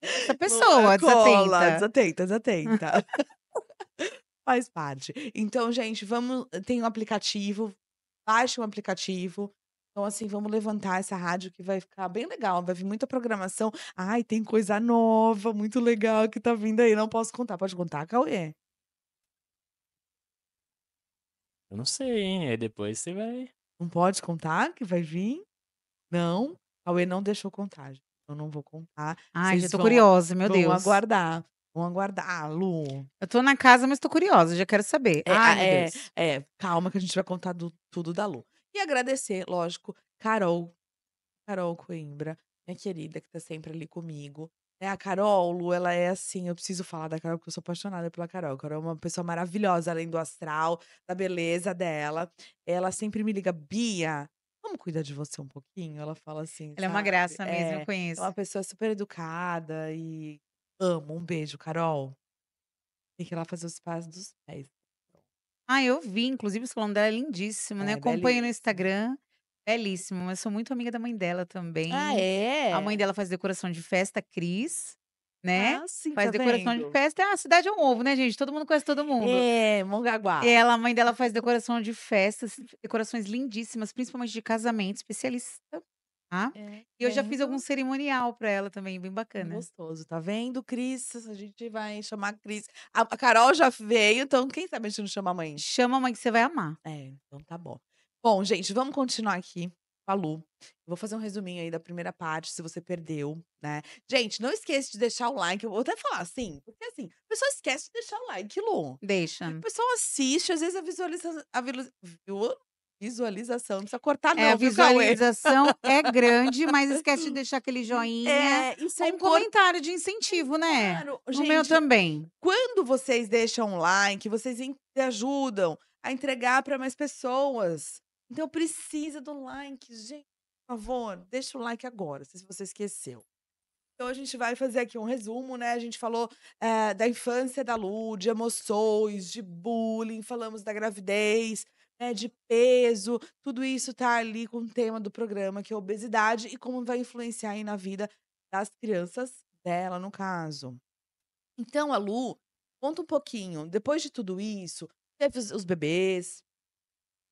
[SPEAKER 2] essa pessoa, desatenta. Desatenta,
[SPEAKER 1] desatenta. Faz parte. Então, gente, vamos. Tem um aplicativo. Baixe um aplicativo. Então, assim, vamos levantar essa rádio que vai ficar bem legal. Vai vir muita programação. Ai, tem coisa nova, muito legal que tá vindo aí. Não posso contar. Pode contar, Cauê?
[SPEAKER 2] Eu não sei, hein? Aí depois você vai.
[SPEAKER 1] Não pode contar que vai vir?
[SPEAKER 2] Não. Cauê não deixou contar, gente. Eu não vou contar. Ai, Vocês já tô vão, curiosa, meu Deus. Vamos
[SPEAKER 1] aguardar. Vamos aguardar. Ah, Lu.
[SPEAKER 2] Eu tô na casa, mas tô curiosa, já quero saber. É, Ai, é,
[SPEAKER 1] é, calma que a gente vai contar do, tudo da Lu. E agradecer, lógico, Carol. Carol Coimbra, minha querida, que tá sempre ali comigo. É, a Carol, Lu, ela é assim, eu preciso falar da Carol, porque eu sou apaixonada pela Carol. A Carol é uma pessoa maravilhosa, além do astral, da beleza dela. Ela sempre me liga, Bia, vamos cuidar de você um pouquinho? Ela fala assim. Ela sabe? é uma graça mesmo, é, eu conheço. É uma pessoa super educada e amo. Um beijo, Carol. Tem que ir lá fazer os pais dos pés.
[SPEAKER 2] Ah, eu vi, inclusive, o salão dela é lindíssimo, né? é, né? Acompanho no Instagram. Belíssimo, mas sou muito amiga da mãe dela também. Ah, é? A mãe é? dela faz decoração de festa, Cris né? Ah, sim, tá faz tá decoração vendo? de festa. Ah, a cidade é um ovo, né, gente? Todo mundo conhece todo mundo. É,
[SPEAKER 1] Mongaguá. Ela,
[SPEAKER 2] a mãe dela faz decoração de festas, decorações lindíssimas, principalmente de casamento, especialista. Tá? É, e eu é. já fiz algum cerimonial para ela também, bem bacana. Gostoso, tá vendo,
[SPEAKER 1] Cris? A gente vai chamar a Cris. A Carol já veio, então quem sabe a gente não chama a mãe?
[SPEAKER 2] Chama a mãe que você vai amar. É, então
[SPEAKER 1] tá bom. Bom, gente, vamos continuar aqui falou Vou fazer um resuminho aí da primeira parte, se você perdeu, né? Gente, não esqueça de deixar o like. Eu vou até falar assim, porque assim, o pessoa esquece de deixar o like, Lu. Deixa. O pessoa assiste, às vezes a visualização. A visualização, não precisa cortar não. É, a visualização é grande, mas esquece de
[SPEAKER 2] deixar aquele joinha. É,
[SPEAKER 1] isso é um import... comentário de incentivo, né? Claro, o meu também. Quando vocês deixam um like, vocês ajudam a entregar para mais pessoas então precisa do like, gente. Por favor, deixa o like agora, se você esqueceu. Então a gente vai fazer aqui um resumo, né? A gente falou é, da infância da Lu, de emoções, de bullying, falamos da gravidez, né, de peso, tudo isso tá ali com o tema do programa, que é obesidade, e como vai influenciar aí na vida das crianças dela, no caso. Então, a Lu, conta um pouquinho, depois de tudo isso, teve os bebês,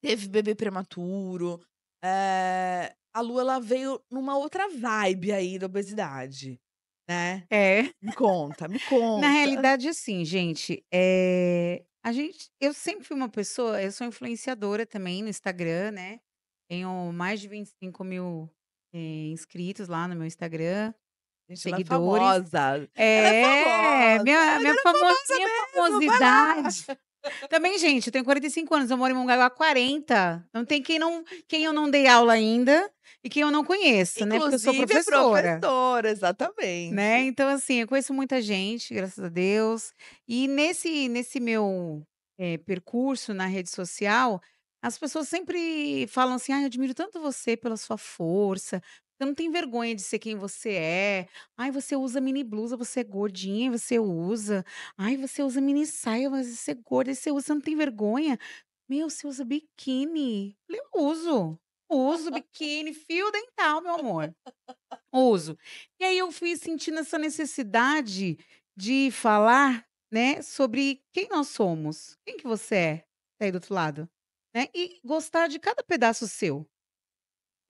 [SPEAKER 1] teve bebê prematuro. É... A Lu, ela veio numa outra vibe aí da obesidade, né? É. Me
[SPEAKER 2] conta, me conta. Na realidade, assim, gente, é... a gente... Eu sempre fui uma pessoa, eu sou influenciadora também no Instagram, né? Tenho mais de 25 mil é, inscritos lá no meu Instagram. Gente, é seguidores. É é, ela é famosa. É, ela é famosa. minha, minha, famosa mesmo, famosidade. Também, gente, eu tenho 45 anos, eu moro em Mongaguá há 40. Não tem quem, não, quem eu não dei aula ainda e quem eu não conheço, Inclusive, né? Porque eu sou professora.
[SPEAKER 1] professora, exatamente.
[SPEAKER 2] Né? Então, assim, eu conheço muita gente, graças a Deus. E nesse, nesse meu é, percurso na rede social, as pessoas sempre falam assim: ah, eu admiro tanto você pela sua força, você não tem vergonha de ser quem você é. Ai, você usa mini blusa, você é gordinha, você usa. Ai, você usa mini saia, mas você é gorda, você usa, você não tem vergonha. Meu, você usa biquíni. Eu uso. Uso biquíni, fio dental, meu amor. Uso. E aí eu fui sentindo essa necessidade de falar, né, sobre quem nós somos. Quem que você é? Tá aí do outro lado. Né? E gostar de cada pedaço seu.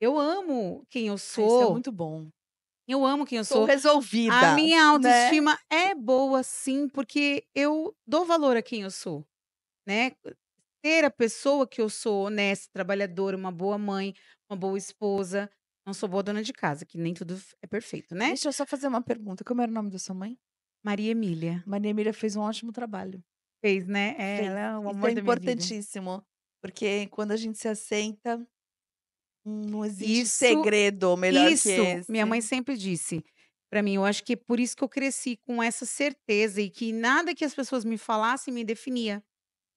[SPEAKER 2] Eu amo quem eu sou. Ah, isso é muito bom. Eu amo quem eu sou. Sou resolvida. A minha né? autoestima né? é boa, sim, porque eu dou valor a quem eu sou. Né? Ser a pessoa que eu sou, honesta, trabalhadora, uma boa mãe, uma boa esposa. Não sou boa dona de casa, que nem tudo é perfeito, né? Deixa eu só fazer uma pergunta. Como era o nome da sua mãe? Maria Emília. Maria Emília fez um ótimo trabalho. Fez, né? É, Ela é um amor Isso é importantíssimo.
[SPEAKER 1] Porque quando a gente
[SPEAKER 2] se aceita,
[SPEAKER 1] não existe isso, segredo melhor isso, que Minha mãe
[SPEAKER 2] sempre disse para mim, eu acho que é por isso que eu cresci com essa certeza e que nada que as pessoas me falassem me definia.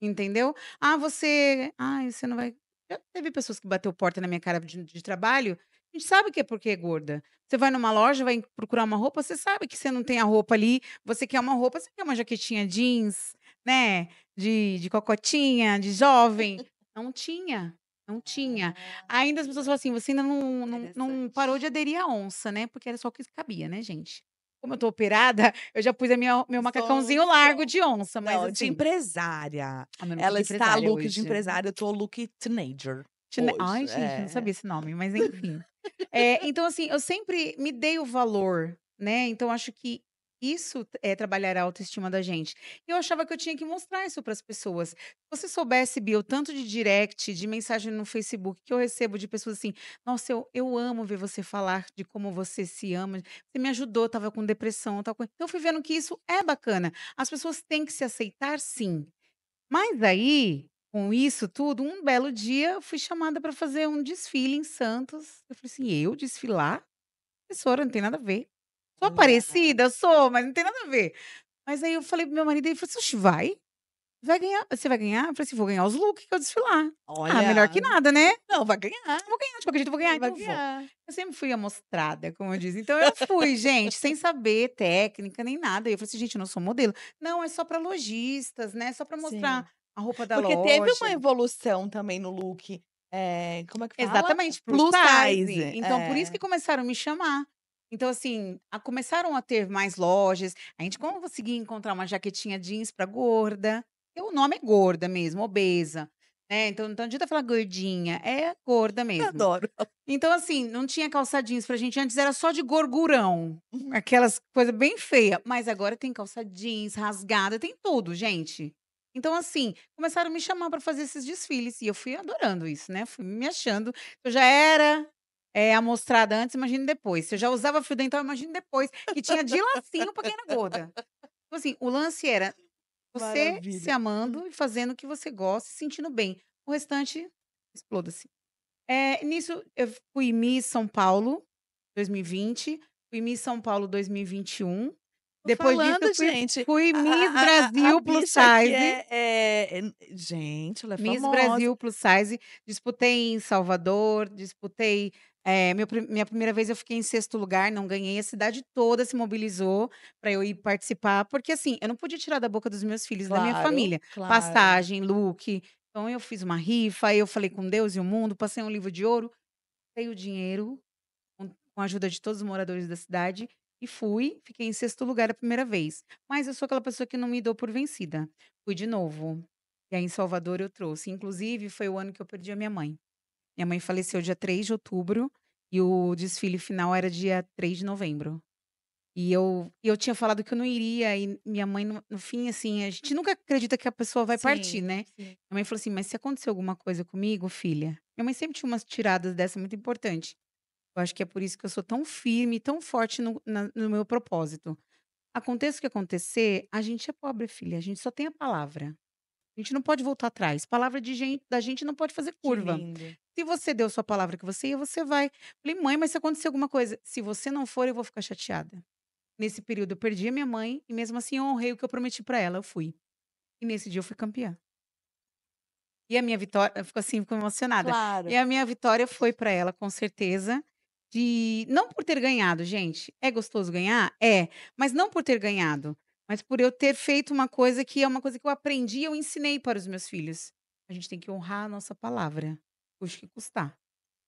[SPEAKER 2] Entendeu? Ah, você, ah, você não vai já teve pessoas que bateu porta na minha cara de, de, trabalho. A gente sabe que é porque é gorda. Você vai numa loja, vai procurar uma roupa, você sabe que você não tem a roupa ali. Você quer uma roupa, você quer uma jaquetinha jeans, né? De, de cocotinha, de jovem. Não tinha. Não tinha. Ainda as pessoas falam assim, você ainda não, não, não parou de aderir à onça, né? Porque era só o que cabia, né, gente? Como eu tô operada, eu já pus a minha, meu macacãozinho largo de onça, mas não, assim, ah, de
[SPEAKER 1] empresária. Ela está a look hoje. de empresária,
[SPEAKER 2] eu tô look teenager. Tine... Ai, gente, é. não sabia esse nome, mas enfim. é, então, assim, eu sempre me dei o valor, né? Então, acho que isso é trabalhar a autoestima da gente. E eu achava que eu tinha que mostrar isso para as pessoas. Se você soubesse, Bia, o tanto de direct, de mensagem no Facebook que eu recebo de pessoas assim: nossa, eu, eu amo ver você falar de como você se ama. Você me ajudou, estava com depressão, tal coisa. Então eu fui vendo que isso é bacana. As pessoas têm que se aceitar, sim. Mas aí, com isso tudo, um belo dia fui chamada para fazer um desfile em Santos. Eu falei assim: eu desfilar? Professora, não tem nada a ver. Sou hum. parecida? Sou, mas não tem nada a ver. Mas aí eu falei pro meu marido, ele falou assim, vai? Vai ganhar? Você vai ganhar? Eu falei assim, vou ganhar os looks que eu desfilar. Ah, Olha. Ah, melhor que nada, né? Não, vai ganhar. Vou ganhar, de qualquer jeito vou ganhar. Vai então ganhar. Vou. Eu sempre fui amostrada, como disse. Então eu fui, gente, sem saber técnica nem nada. E eu falei assim, gente, eu não sou modelo. Não, é só pra lojistas, né? Só pra mostrar Sim. a roupa da Porque loja. Porque teve uma evolução também no look. É, como é que fala? Exatamente, plus, plus size. size. Então, é. por isso é. que começaram a me chamar. Então, assim, a- começaram a ter mais lojas. A gente conseguia encontrar uma jaquetinha jeans para gorda. E o nome é gorda mesmo, obesa. Né, então, não adianta falar gordinha, é gorda mesmo. Adoro. Então, assim, não tinha calça jeans pra gente. Antes era só de gorgurão. Uhum. Aquelas coisas bem feias. Mas agora tem calça jeans, rasgada, tem tudo, gente. Então, assim, começaram a me chamar pra fazer esses desfiles. E eu fui adorando isso, né? Fui me achando. Eu já era é, amostrada antes, imagina depois. Se eu já usava fio dental, imagina depois. Que tinha de lacinho pra quem era gorda. Então, assim, o lance era
[SPEAKER 1] você Maravilha.
[SPEAKER 2] se amando e fazendo o que você gosta, se sentindo bem. O restante, exploda-se. É, nisso, eu fui Miss São Paulo 2020, fui Miss São Paulo 2021. Depois falando, disso, fui, gente, fui Miss Brasil a, a Plus Size. É, é, gente, ela é Miss famosa. Brasil Plus Size. Disputei em Salvador, disputei é, meu, minha primeira vez eu fiquei em sexto lugar, não ganhei. A cidade toda se mobilizou para eu ir participar, porque assim, eu não podia tirar da boca dos meus filhos, claro, da minha família. Claro. Pastagem, look. Então eu fiz uma rifa, eu falei com Deus e o mundo, passei um livro de ouro, dei o dinheiro, com a ajuda de todos os moradores da cidade, e fui, fiquei em sexto lugar a primeira vez. Mas eu sou aquela pessoa que não me dou por vencida. Fui de novo. E aí em Salvador eu trouxe. Inclusive, foi o ano que eu perdi a minha mãe. Minha mãe faleceu dia 3 de outubro e o desfile final era dia 3 de novembro. E eu, eu tinha falado que eu não iria, e minha mãe, no, no fim, assim, a gente nunca acredita que a pessoa vai sim, partir, né? Sim. Minha mãe falou assim: Mas se acontecer alguma coisa comigo, filha. Minha mãe sempre tinha umas tiradas dessa muito importante. Eu acho que é por isso que eu sou tão firme, tão forte no, na, no meu propósito. Aconteça o que acontecer, a gente é pobre, filha, a gente só tem a palavra. A gente não pode voltar atrás. Palavra de gente, da gente não pode fazer curva. Se você deu sua palavra que você ia, você vai. Falei, mãe, mas se acontecer alguma coisa, se você não for, eu vou ficar chateada. Nesse período, eu perdi a minha mãe e mesmo assim eu honrei o que eu prometi para ela. Eu fui. E nesse dia eu fui campeã. E a minha vitória, ficou assim, fico emocionada. Claro. E a minha vitória foi para ela, com certeza, de não por ter ganhado, gente. É gostoso ganhar? É, mas não por ter ganhado mas por eu ter feito uma coisa que é uma coisa que eu aprendi, eu ensinei para os meus filhos. A gente tem que honrar a nossa palavra, custe que custar,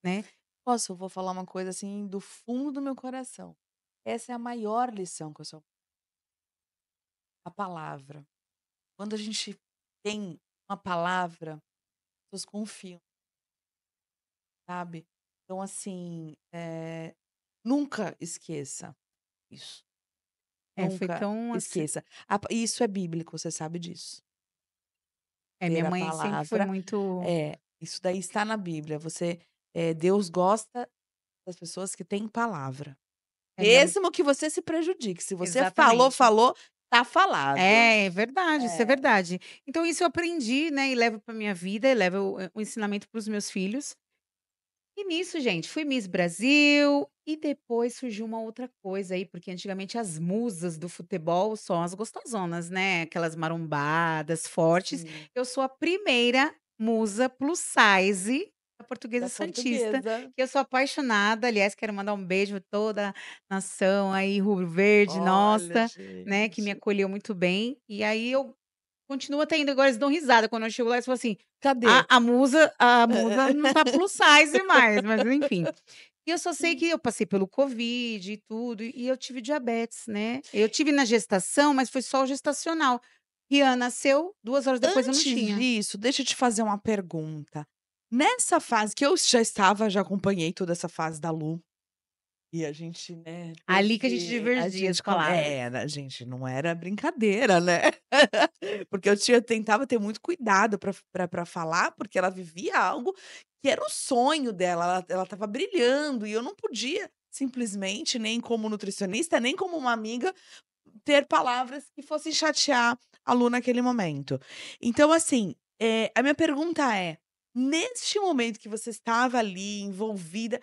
[SPEAKER 2] né?
[SPEAKER 1] Posso, eu vou falar uma coisa assim do fundo do meu coração. Essa é a maior lição que eu sou. A palavra. Quando a gente tem uma palavra, as pessoas confiam. Sabe? Então, assim, é... nunca esqueça isso.
[SPEAKER 2] É, Nunca foi tão assim esqueça.
[SPEAKER 1] Assim... Isso é bíblico, você sabe disso.
[SPEAKER 2] É, minha mãe palavra, sempre foi muito.
[SPEAKER 1] É, isso daí está na Bíblia. Você, é, Deus gosta das pessoas que têm palavra. É Mesmo
[SPEAKER 2] minha... que você se prejudique. Se você Exatamente. falou, falou, tá falado. É, é verdade, é. isso é verdade. Então, isso eu aprendi, né? E levo pra minha vida, e levo o, eh, o ensinamento para os meus filhos. E nisso, gente, fui Miss Brasil, e depois surgiu uma outra coisa aí, porque antigamente as musas do futebol são as gostosonas, né? Aquelas marombadas, fortes. Sim. Eu sou a primeira musa plus size da Portuguesa da Santista, portuguesa. que eu sou apaixonada. Aliás, quero mandar um beijo a toda a nação aí, Rubro Verde, Olha, nossa, gente. né? Que me acolheu muito bem. E aí eu continua até indo. Agora eles dão risada quando eu chego lá eles falam assim: cadê? A, a musa, a musa não tá plus size mais, mas enfim. E eu só sei que eu passei pelo Covid e tudo, e eu tive diabetes, né? Eu tive na gestação, mas foi só o gestacional. Rian nasceu, duas horas depois Antes eu não tinha. Isso, deixa eu te fazer
[SPEAKER 1] uma pergunta. Nessa fase que eu já estava, já acompanhei toda essa fase da Lu. E a gente, né? Ali que a gente divergia de gente, escolar. Era, é, né, gente, não era brincadeira, né? porque eu tinha, tentava ter muito cuidado para falar, porque ela vivia algo que era o sonho dela, ela estava brilhando e eu não podia simplesmente, nem como nutricionista, nem como uma amiga, ter palavras que fossem chatear a Lu naquele momento. Então, assim, é, a minha pergunta é: neste momento que você estava ali envolvida,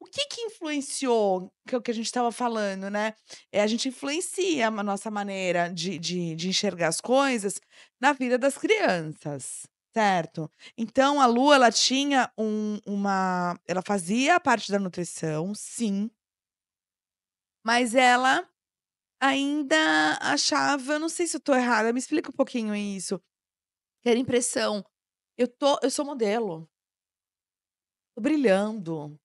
[SPEAKER 1] o que que influenciou, que é o que a gente estava falando, né? É, a gente influencia a nossa maneira de, de, de enxergar as coisas na vida das crianças. Certo. Então a Lu, ela tinha um, uma. Ela fazia a parte da nutrição, sim. Mas ela ainda achava, não sei se eu tô errada, me explica um pouquinho isso. Que era impressão. Eu, tô, eu sou modelo. Tô brilhando.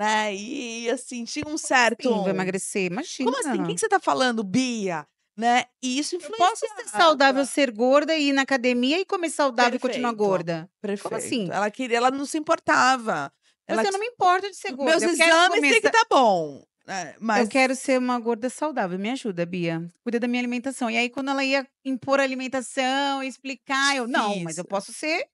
[SPEAKER 1] Né? E
[SPEAKER 2] assim, tinha um certo. Sim, vou emagrecer, imagina. Como assim? O assim? que, que você tá falando, Bia? né? E isso influencia. Eu posso ser saudável, ser gorda e ir na academia e comer saudável Perfeito. e continuar gorda. Perfeito. Como assim? Ela queria, ela não se importava. Ela Mas eu não me importo de ser gorda. Meus eu exames têm que tá bom.
[SPEAKER 1] Né, mas... Eu
[SPEAKER 2] quero ser uma gorda saudável. Me ajuda, Bia. Cuida da minha alimentação. E aí, quando ela ia impor a alimentação, explicar, eu, não, isso. mas eu posso ser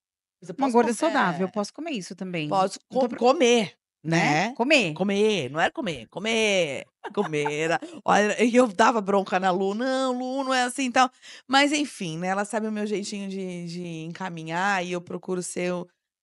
[SPEAKER 2] uma gorda comer. saudável. Eu é. posso comer isso também. Posso comer né? É. Comer. Comer,
[SPEAKER 1] não era comer, comer, comer. Olha, eu dava bronca na Lu, não, Lu, não é assim e então... tal. Mas enfim, né? Ela sabe o meu jeitinho de, de encaminhar e eu procuro ser,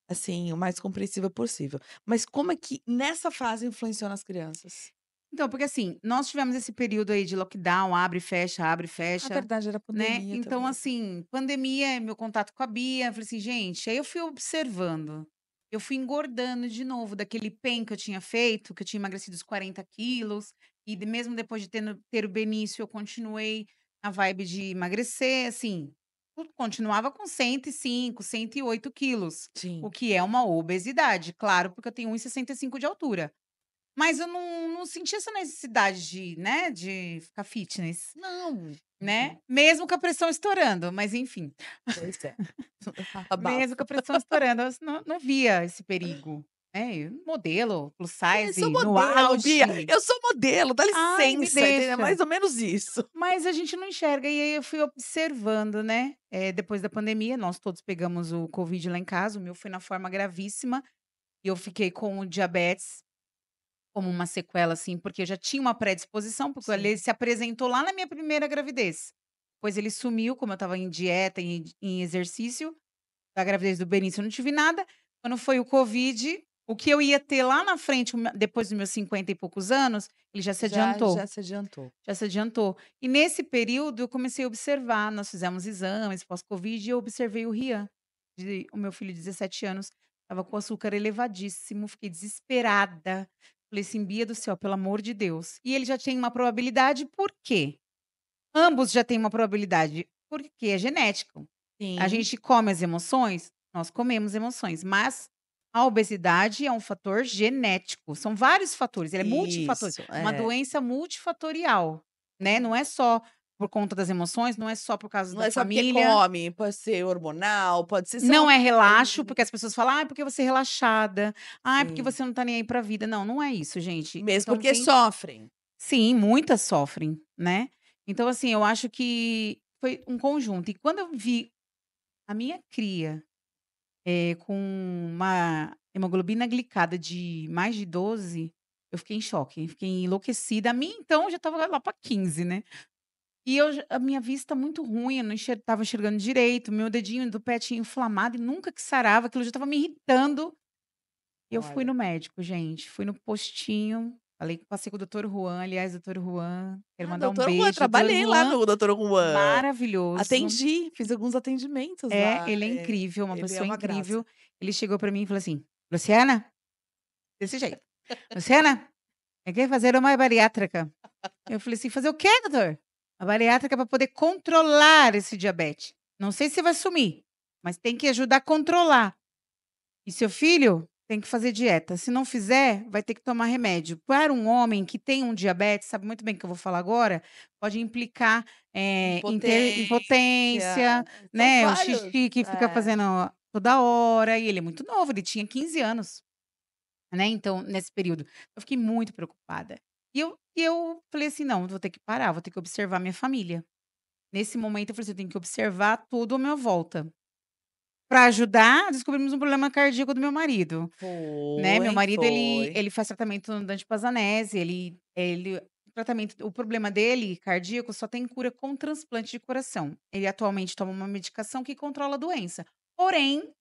[SPEAKER 1] assim, o mais compreensiva possível. Mas como é que nessa fase influenciou
[SPEAKER 2] nas crianças? Então, porque assim, nós tivemos esse período aí de lockdown, abre e fecha, abre e fecha. Na verdade, era né? pandemia. Né? Então, também. assim, pandemia, meu contato com a Bia, falei assim, gente, aí eu fui observando eu fui engordando de novo daquele PEN que eu tinha feito, que eu tinha emagrecido os 40 quilos. E mesmo depois de ter, ter o Benício, eu continuei na vibe de emagrecer, assim. Continuava com 105, 108 quilos. Sim. O que é uma obesidade, claro, porque eu tenho 1,65 de altura. Mas eu não, não senti essa necessidade de, né, de ficar fitness. Não. Né? Mesmo com a pressão estourando, mas enfim. Pois é. Tá mesmo com a pressão estourando, eu não, não via esse ah. perigo. É, modelo, plus size, eu sou modelo, no auge. eu sou modelo, dá licença, Ai, é mais ou menos isso. Mas a gente não enxerga, e aí eu fui observando, né? É, depois da pandemia, nós todos pegamos o Covid lá em casa, o meu foi na forma gravíssima, e eu fiquei com diabetes como uma sequela, assim, porque eu já tinha uma predisposição, porque ele se apresentou lá na minha primeira gravidez. Pois ele sumiu, como eu estava em dieta, em, em, exercício, da gravidez do Benício eu não tive nada. Quando foi o Covid, o que eu ia ter lá na frente, depois dos meus 50 e poucos anos, ele já se adiantou. Já, já se adiantou. Já se adiantou. E nesse período eu comecei a observar, nós fizemos exames pós-Covid e eu observei o Rian, de, o meu filho de 17 anos, estava com açúcar elevadíssimo, fiquei desesperada. Falei assim, Bia do céu, pelo amor de Deus. E ele já tem uma probabilidade, por quê? Ambos já têm uma probabilidade, porque é genético. Sim. A gente come as emoções, nós comemos emoções, mas a obesidade é um fator genético. São vários fatores, ele é multifatorial, é. uma doença multifatorial, né? Não é só por conta das emoções, não é só por causa não da é só família. Porque come,
[SPEAKER 1] pode ser hormonal, pode ser. Não uma... é relaxo,
[SPEAKER 2] é porque as pessoas falam, ah, é porque você é relaxada, ah, é porque você não tá nem aí pra vida. Não, não é isso, gente. Mesmo então, porque tem... sofrem. Sim, muitas sofrem, né? Então, assim, eu acho que foi um conjunto. E quando eu vi a minha cria é, com uma hemoglobina glicada de mais de 12, eu fiquei em choque, fiquei enlouquecida. A minha, então, já estava lá para 15, né? E eu, a minha vista muito ruim, eu não enxer, tava enxergando direito, meu dedinho do pé tinha inflamado e nunca que sarava, aquilo já estava me irritando. E eu Olha. fui no médico, gente, fui no postinho, falei, passei com o doutor Juan, aliás, doutor Juan, quero ah, mandar um beijo. Juan, trabalhei lá no doutor Juan. Maravilhoso. Atendi,
[SPEAKER 1] fiz alguns atendimentos é, lá. Ele é, é incrível, uma ele é pessoa é uma incrível.
[SPEAKER 2] Graça. Ele chegou para mim e falou assim, Luciana, desse jeito, Luciana, eu é quero fazer uma bariátrica. Eu falei assim, fazer o quê, doutor? A bariátrica é para poder controlar esse diabetes. Não sei se vai sumir, mas tem que ajudar a controlar. E seu filho tem que fazer dieta. Se não fizer, vai ter que tomar remédio. Para um homem que tem um diabetes, sabe muito bem o que eu vou falar agora, pode implicar é, impotência, impotência né? O xixi que fica é. fazendo toda hora. E ele é muito novo, ele tinha 15 anos. Né? Então, nesse período, eu fiquei muito preocupada. E eu, eu falei assim: não, vou ter que parar, vou ter que observar minha família. Nesse momento, eu falei assim: eu tenho que observar tudo à minha volta. Para ajudar, descobrimos um problema cardíaco do meu marido. Foi, né? Meu marido, foi. ele, ele faz tratamento Dante antipasanese, ele, ele tratamento, o problema dele, cardíaco, só tem cura com transplante de coração. Ele atualmente toma uma medicação que controla a doença. Porém,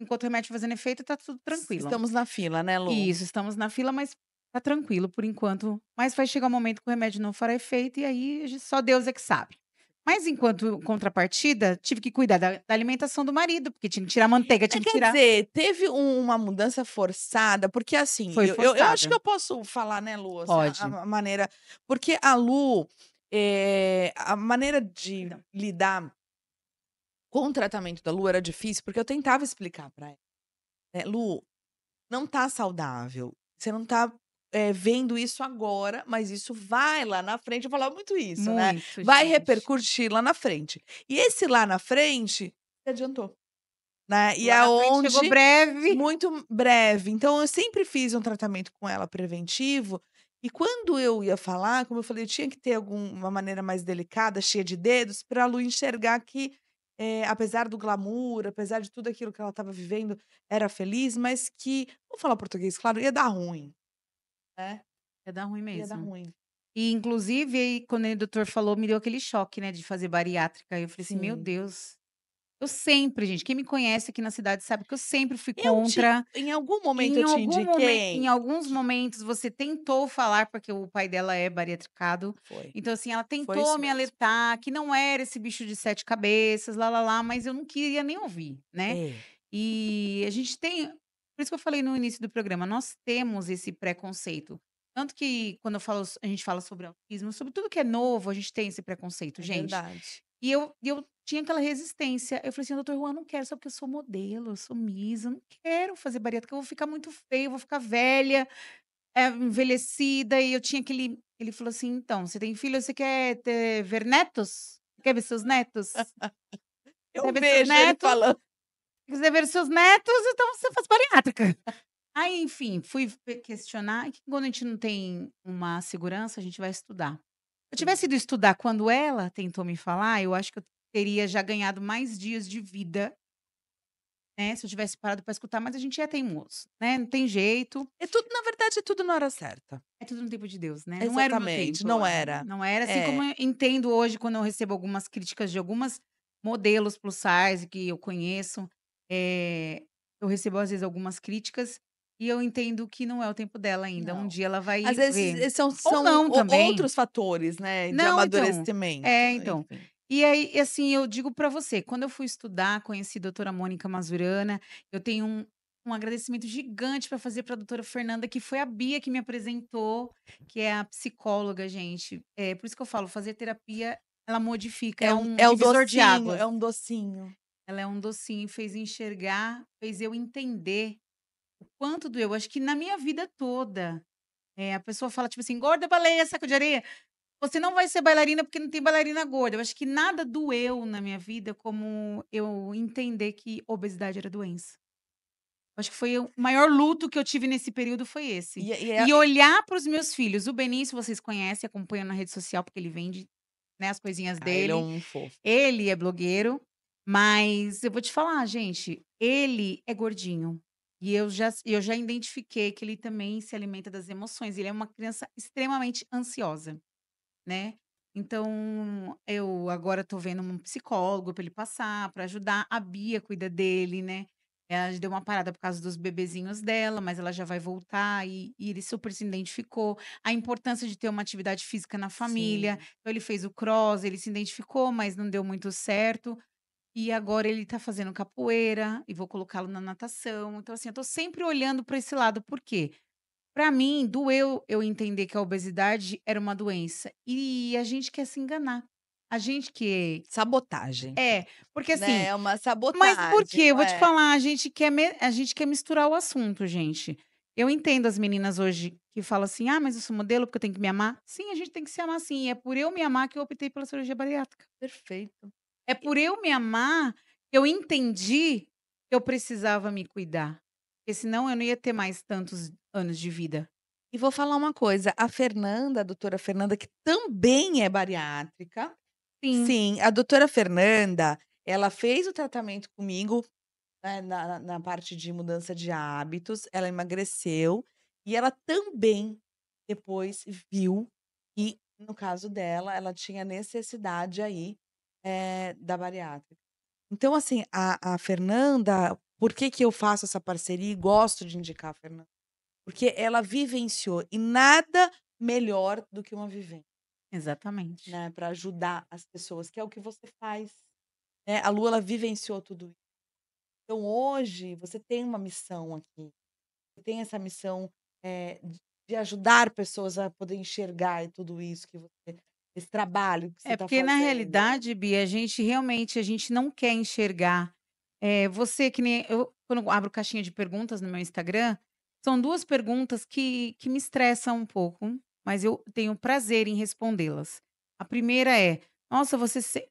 [SPEAKER 2] enquanto o remédio fazendo efeito, tá tudo tranquilo. Estamos na fila, né, Lu? Isso, estamos na fila, mas tá tranquilo por enquanto, mas vai chegar um momento que o remédio não fará efeito e aí só Deus é que sabe. Mas enquanto contrapartida, tive que cuidar da, da alimentação do marido, porque tinha que tirar manteiga, é, tinha que tirar. Quer dizer, teve um, uma mudança forçada, porque assim, eu, eu, eu, acho que eu
[SPEAKER 1] posso falar, né, Lu? Assim, Pode. A, a maneira. Porque a Lu, é, a maneira de não. lidar com o tratamento da Lu era difícil, porque eu tentava explicar para ela. Né, Lu, não tá saudável. Você não tá é, vendo isso agora, mas isso vai lá na frente. Eu falava muito isso, né? muito, né? Vai repercutir lá na frente. E esse lá na frente adiantou. Né? E aonde chegou breve. Muito breve. Então, eu sempre fiz um tratamento com ela preventivo. E quando eu ia falar, como eu falei, eu tinha que ter alguma maneira mais delicada, cheia de dedos, para a Lu enxergar que, é, apesar do glamour, apesar de tudo aquilo que ela estava
[SPEAKER 2] vivendo, era feliz, mas que, vou falar português, claro, ia dar ruim. É. Ia dar ruim mesmo. Ia dar ruim. E, inclusive, aí, quando o doutor falou, me deu aquele choque, né, de fazer bariátrica. Eu falei Sim. assim, meu Deus. Eu sempre, gente, quem me conhece aqui na cidade sabe que eu sempre fui eu contra. Te, em algum momento em eu algum te indiquei. em alguns momentos você tentou falar, porque o pai dela é bariátricado. Foi. Então, assim, ela tentou me alertar que não era esse bicho de sete cabeças, lá, lá, lá, mas eu não queria nem ouvir, né? É. E a gente tem por isso que eu falei no início do programa, nós temos esse preconceito. Tanto que quando eu falo, a gente fala sobre autismo, sobre tudo que é novo, a gente tem esse preconceito, é gente. Verdade. E eu, eu tinha aquela resistência. Eu falei assim, doutor Juan, não quero, só porque eu sou modelo, eu sou misa, não quero fazer bariátrica, eu vou ficar muito feia, eu vou ficar velha, é, envelhecida. E eu tinha aquele. Ele falou assim: então, você tem filho, você quer ter, ver netos? Quer ver seus netos? eu vejo netos? ele falando quiser ver seus netos, então você faz bariátrica. Aí, enfim, fui questionar que quando a gente não tem uma segurança, a gente vai estudar. Se eu tivesse ido estudar quando ela tentou me falar, eu acho que eu teria já ganhado mais dias de vida. Né? Se eu tivesse parado para escutar, mas a gente é teimoso, né? Não tem jeito. É tudo, na verdade, é tudo na hora certa. É tudo no tempo de Deus, né? Exatamente, não era tempo. Não é, era. Não era, assim é. como eu entendo hoje quando eu recebo algumas críticas de algumas modelos plus size que eu conheço. Eh, eu recebo às vezes algumas críticas e eu entendo que não é o tempo dela ainda. Um dia ela vai Às ver. Eh, são, Ou não também. outros fatores, né? De Não, então. amadurecimento. É, então. Enfim. E aí, assim, eu digo pra você, quando eu fui estudar, conheci a doutora Mônica Mazurana, eu tenho um, um agradecimento gigante pra fazer pra doutora Fernanda, que foi a Bia que me apresentou, que é a psicóloga, gente. É por isso que eu falo, fazer terapia, ela modifica, é É um, é o divisor de água é um docinho. Ela é um docinho, fez enxergar, fez eu entender o quanto doeu. Acho que na minha vida toda, é, a pessoa fala tipo assim: gorda baleia, saco de areia. Você não vai ser bailarina porque não tem bailarina gorda. Eu acho que nada doeu na minha vida como eu entender que obesidade era doença. Acho que foi o maior luto que eu tive nesse período foi esse. É, é e, e olhar para os meus filhos. O Benício, vocês conhecem, acompanham na rede social, porque ele vende né, as coisinhas ah, dele. Ele é um fofo. Ele é blogueiro. Mas eu vou te falar, gente, ele é gordinho. E eu já, eu já identifiquei que ele também se alimenta das emoções. Ele é uma criança extremamente ansiosa, né? Então, eu agora tô vendo um psicólogo para ele passar, para ajudar. A Bia cuida dele, né? Ela deu uma parada por causa dos bebezinhos dela, mas ela já vai voltar e, e ele super se identificou. A importância de ter uma atividade física na família. Sim. Então, ele fez o cross, ele se identificou, mas não deu muito certo. E agora ele está fazendo capoeira e vou colocá-lo na natação. Então, assim, eu estou sempre olhando para esse lado. Por quê? Para mim, doeu eu entender que a obesidade era uma doença. E a gente quer se enganar. A gente que. Sabotagem. É, porque assim. Né? É
[SPEAKER 1] uma sabotagem. Mas por quê? Eu vou te é. falar,
[SPEAKER 2] a gente, quer me... a gente quer misturar o assunto, gente. Eu entendo as meninas hoje que falam assim: ah, mas eu sou modelo porque eu tenho que me amar. Sim, a gente tem que se amar sim. É por eu me amar que eu optei pela cirurgia bariátrica. Perfeito. É por eu me amar que eu entendi que eu precisava me cuidar. Porque senão eu não ia ter mais tantos anos de vida. E vou falar uma coisa: a Fernanda, a doutora Fernanda, que também é bariátrica. Sim. Sim,
[SPEAKER 1] a doutora Fernanda, ela fez o tratamento comigo né, na, na parte de mudança de hábitos, ela emagreceu e ela também depois viu que, no caso dela, ela tinha necessidade aí é, da bariátrica. Então, assim, a, a Fernanda, por que, que eu faço essa parceria e gosto de indicar a Fernanda? Porque ela vivenciou e nada melhor do que uma vivência. Exatamente. Né, para ajudar as pessoas, que é o que você faz. Né? A Lu, ela vivenciou tudo isso. Então, hoje, você tem uma missão aqui. Você tem essa missão é, de ajudar pessoas a poder enxergar tudo isso que você esse trabalho
[SPEAKER 2] que você É tá porque tá na realidade, Bia, a gente realmente a gente não quer enxergar é, você que nem eu quando abro caixinha de perguntas no meu Instagram, são duas perguntas que que me estressam um pouco, mas eu tenho prazer em respondê-las. A primeira é: "Nossa, você se...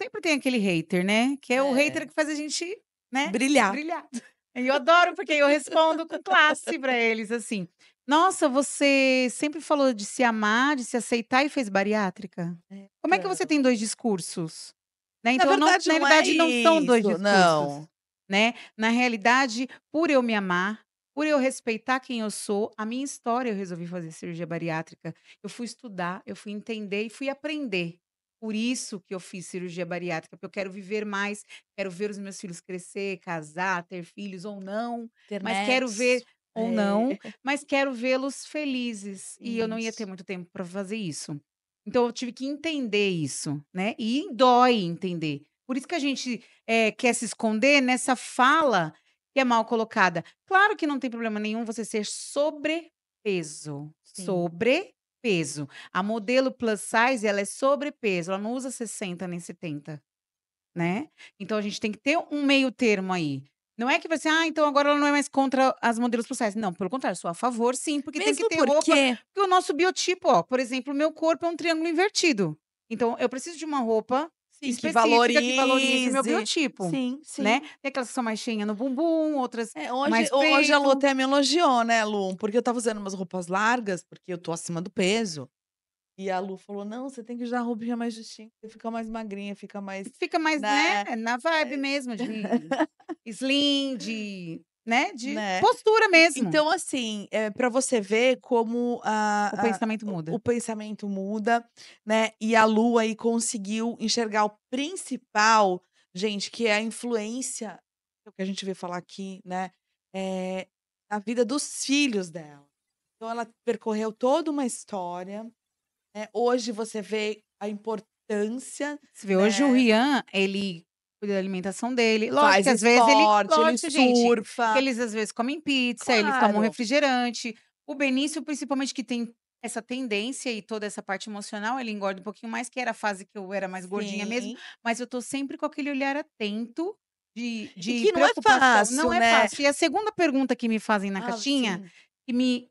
[SPEAKER 2] sempre tem aquele hater, né? Que é, é, o hater é. que faz a gente, né, brilhar". Brilhar. Eu adoro porque eu respondo com classe para eles assim. Nossa, você sempre falou de se amar, de se aceitar e fez bariátrica? É, Como é que você tem dois discursos? Né? Então, na verdade, não, na é não são dois discursos. Não. Né? Na realidade, por eu me amar, por eu respeitar quem eu sou, a minha história, eu resolvi fazer cirurgia bariátrica. Eu fui estudar, eu fui entender e fui aprender. Por isso que eu fiz cirurgia bariátrica, porque eu quero viver mais, quero ver os meus filhos crescer, casar, ter filhos ou não, Internet. mas quero ver ou é. não, é. mas quero vê-los felizes. Isso. E eu não ia ter muito tempo para fazer isso. Então eu tive que entender isso, né? E dói entender. Por isso que a gente é, quer se esconder nessa fala que é mal colocada. Claro que não tem problema nenhum você ser sobrepeso. Sim. Sobrepeso. A modelo plus size, ela é sobrepeso. Ela não usa 60 nem 70, né? Então a gente tem que ter um meio termo aí. Não é que você, ah, então agora ela não é mais contra as modelos plus size. Não, pelo contrário, sou a favor, sim, porque Mesmo tem que ter por roupa. Porque o nosso biotipo, ó, por exemplo, o meu corpo é um triângulo invertido. Então, eu preciso de uma roupa sim, que valorize. que valorize o meu biotipo. Sim, né? sim. Né? Tem aquelas que são mais cheias no bumbum, outras é, hoje, mais Hoje a Lu
[SPEAKER 1] até me elogiou, né, Lu? Porque eu tava usando umas roupas largas, porque eu tô acima do peso. E a Lu falou: não, você tem que usar a roupinha mais justinha, você fica mais magrinha, fica mais.
[SPEAKER 2] Fica mais, né? né na vibe é, mesmo, de slim, de. Né? De né? postura mesmo. Então, assim, é, eh, para você ver como a, o pensamento
[SPEAKER 1] a, muda. O, o pensamento muda, né? E a Lu aí conseguiu enxergar o principal, gente, que é a influência, o que a gente veio falar aqui, né? É, a vida dos filhos dela. Então, ela percorreu toda uma história é, hoje você vê a importância. Você vê, né? hoje
[SPEAKER 2] o Rian, ele cuida da alimentação dele. Lógico Faz que às esporte, vezes ele, lógico, ele gente, surfa. Eles às vezes comem pizza, claro. eles tomam refrigerante. O Benício, principalmente, que tem essa tendência e toda essa parte emocional, ele engorda um pouquinho mais, que era a fase que eu era mais gordinha Sim. mesmo. Mas eu tô sempre com aquele olhar atento de, de e que não é fácil, não é né? é fácil. E a segunda pergunta que me fazem na ah, caixinha, que me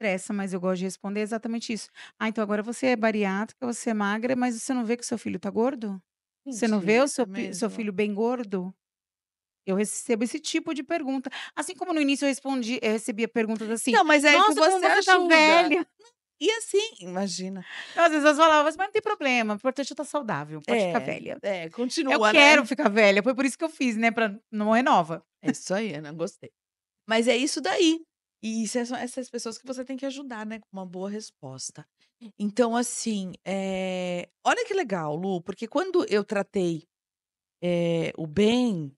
[SPEAKER 2] estressa, mas eu gosto de responder exatamente isso. Ah, então agora você é bariátrica, você é magra, mas você não vê que seu filho tá gordo? Mentira, você não vê o seu, é seu filho bem gordo? Eu recebo esse tipo de pergunta. Assim como no início eu respondi, eu recebia perguntas assim. Não, mas é Nossa, que você, como você tá velha. E assim, imagina. Então, às vezes eu falava: mas não tem problema, o importante é estar tá saudável, pode é, ficar velha.
[SPEAKER 1] É, continua. Eu né? quero ficar
[SPEAKER 2] velha, foi por isso que eu fiz, né? Pra não morrer nova. É isso aí, Ana, né, gostei.
[SPEAKER 1] Mas é isso daí. E são é essas pessoas que você tem que ajudar, né? Com uma boa resposta. Então, assim, é... olha que legal, Lu, porque quando eu tratei é, o bem,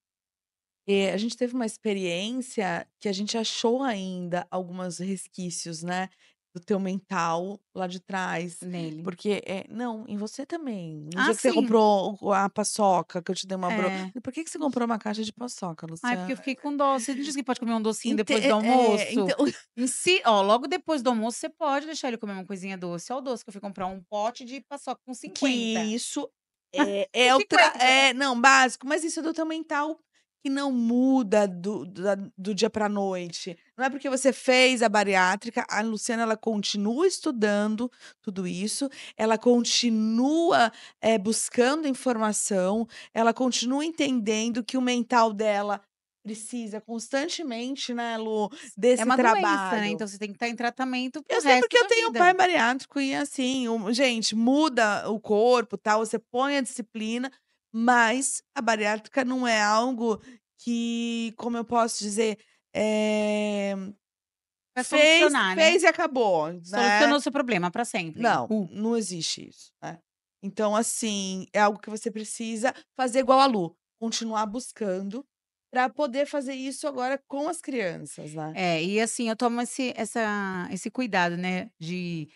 [SPEAKER 1] é, a gente teve uma experiência que a gente achou ainda alguns resquícios, né? do teu mental lá de trás. Nele. Porque, é, não, em você também. No ah, dia que sim. você comprou a paçoca, que eu te dei uma é. Por
[SPEAKER 2] que, que você comprou uma
[SPEAKER 1] caixa de paçoca,
[SPEAKER 2] Luciana? Ah, porque eu fiquei com doce. Você não disse que pode comer um docinho depois do é, é, almoço? É, então... em si, ó, logo depois do almoço, você pode deixar ele comer uma coisinha doce. Olha o doce que eu fui comprar um pote de paçoca com 50. Que isso é, é,
[SPEAKER 1] o é, não, básico, mas isso é do teu mental que não muda do, do, do dia para noite. Não é porque você fez a bariátrica, a Luciana ela continua estudando tudo isso, ela continua é, buscando informação, ela continua entendendo que o mental dela precisa constantemente, né, Lu, é desse é uma trabalho. Doença, né? Então
[SPEAKER 2] você tem que estar tá em tratamento pro Eu sei porque eu tenho vida. um pai
[SPEAKER 1] bariátrico e assim, um, gente, muda o corpo, tal, você põe a disciplina, mas a bariátrica não é algo que, como eu posso dizer, é...
[SPEAKER 2] fez, né? e
[SPEAKER 1] acabou. Né? Solucionou seu problema para sempre. Não, uh. não existe isso. Né? Então, assim, é algo que você precisa fazer igual a Lu. Continuar buscando para poder fazer isso agora
[SPEAKER 2] com as crianças, né? É, e assim, eu tomo esse, essa, esse cuidado, né? De.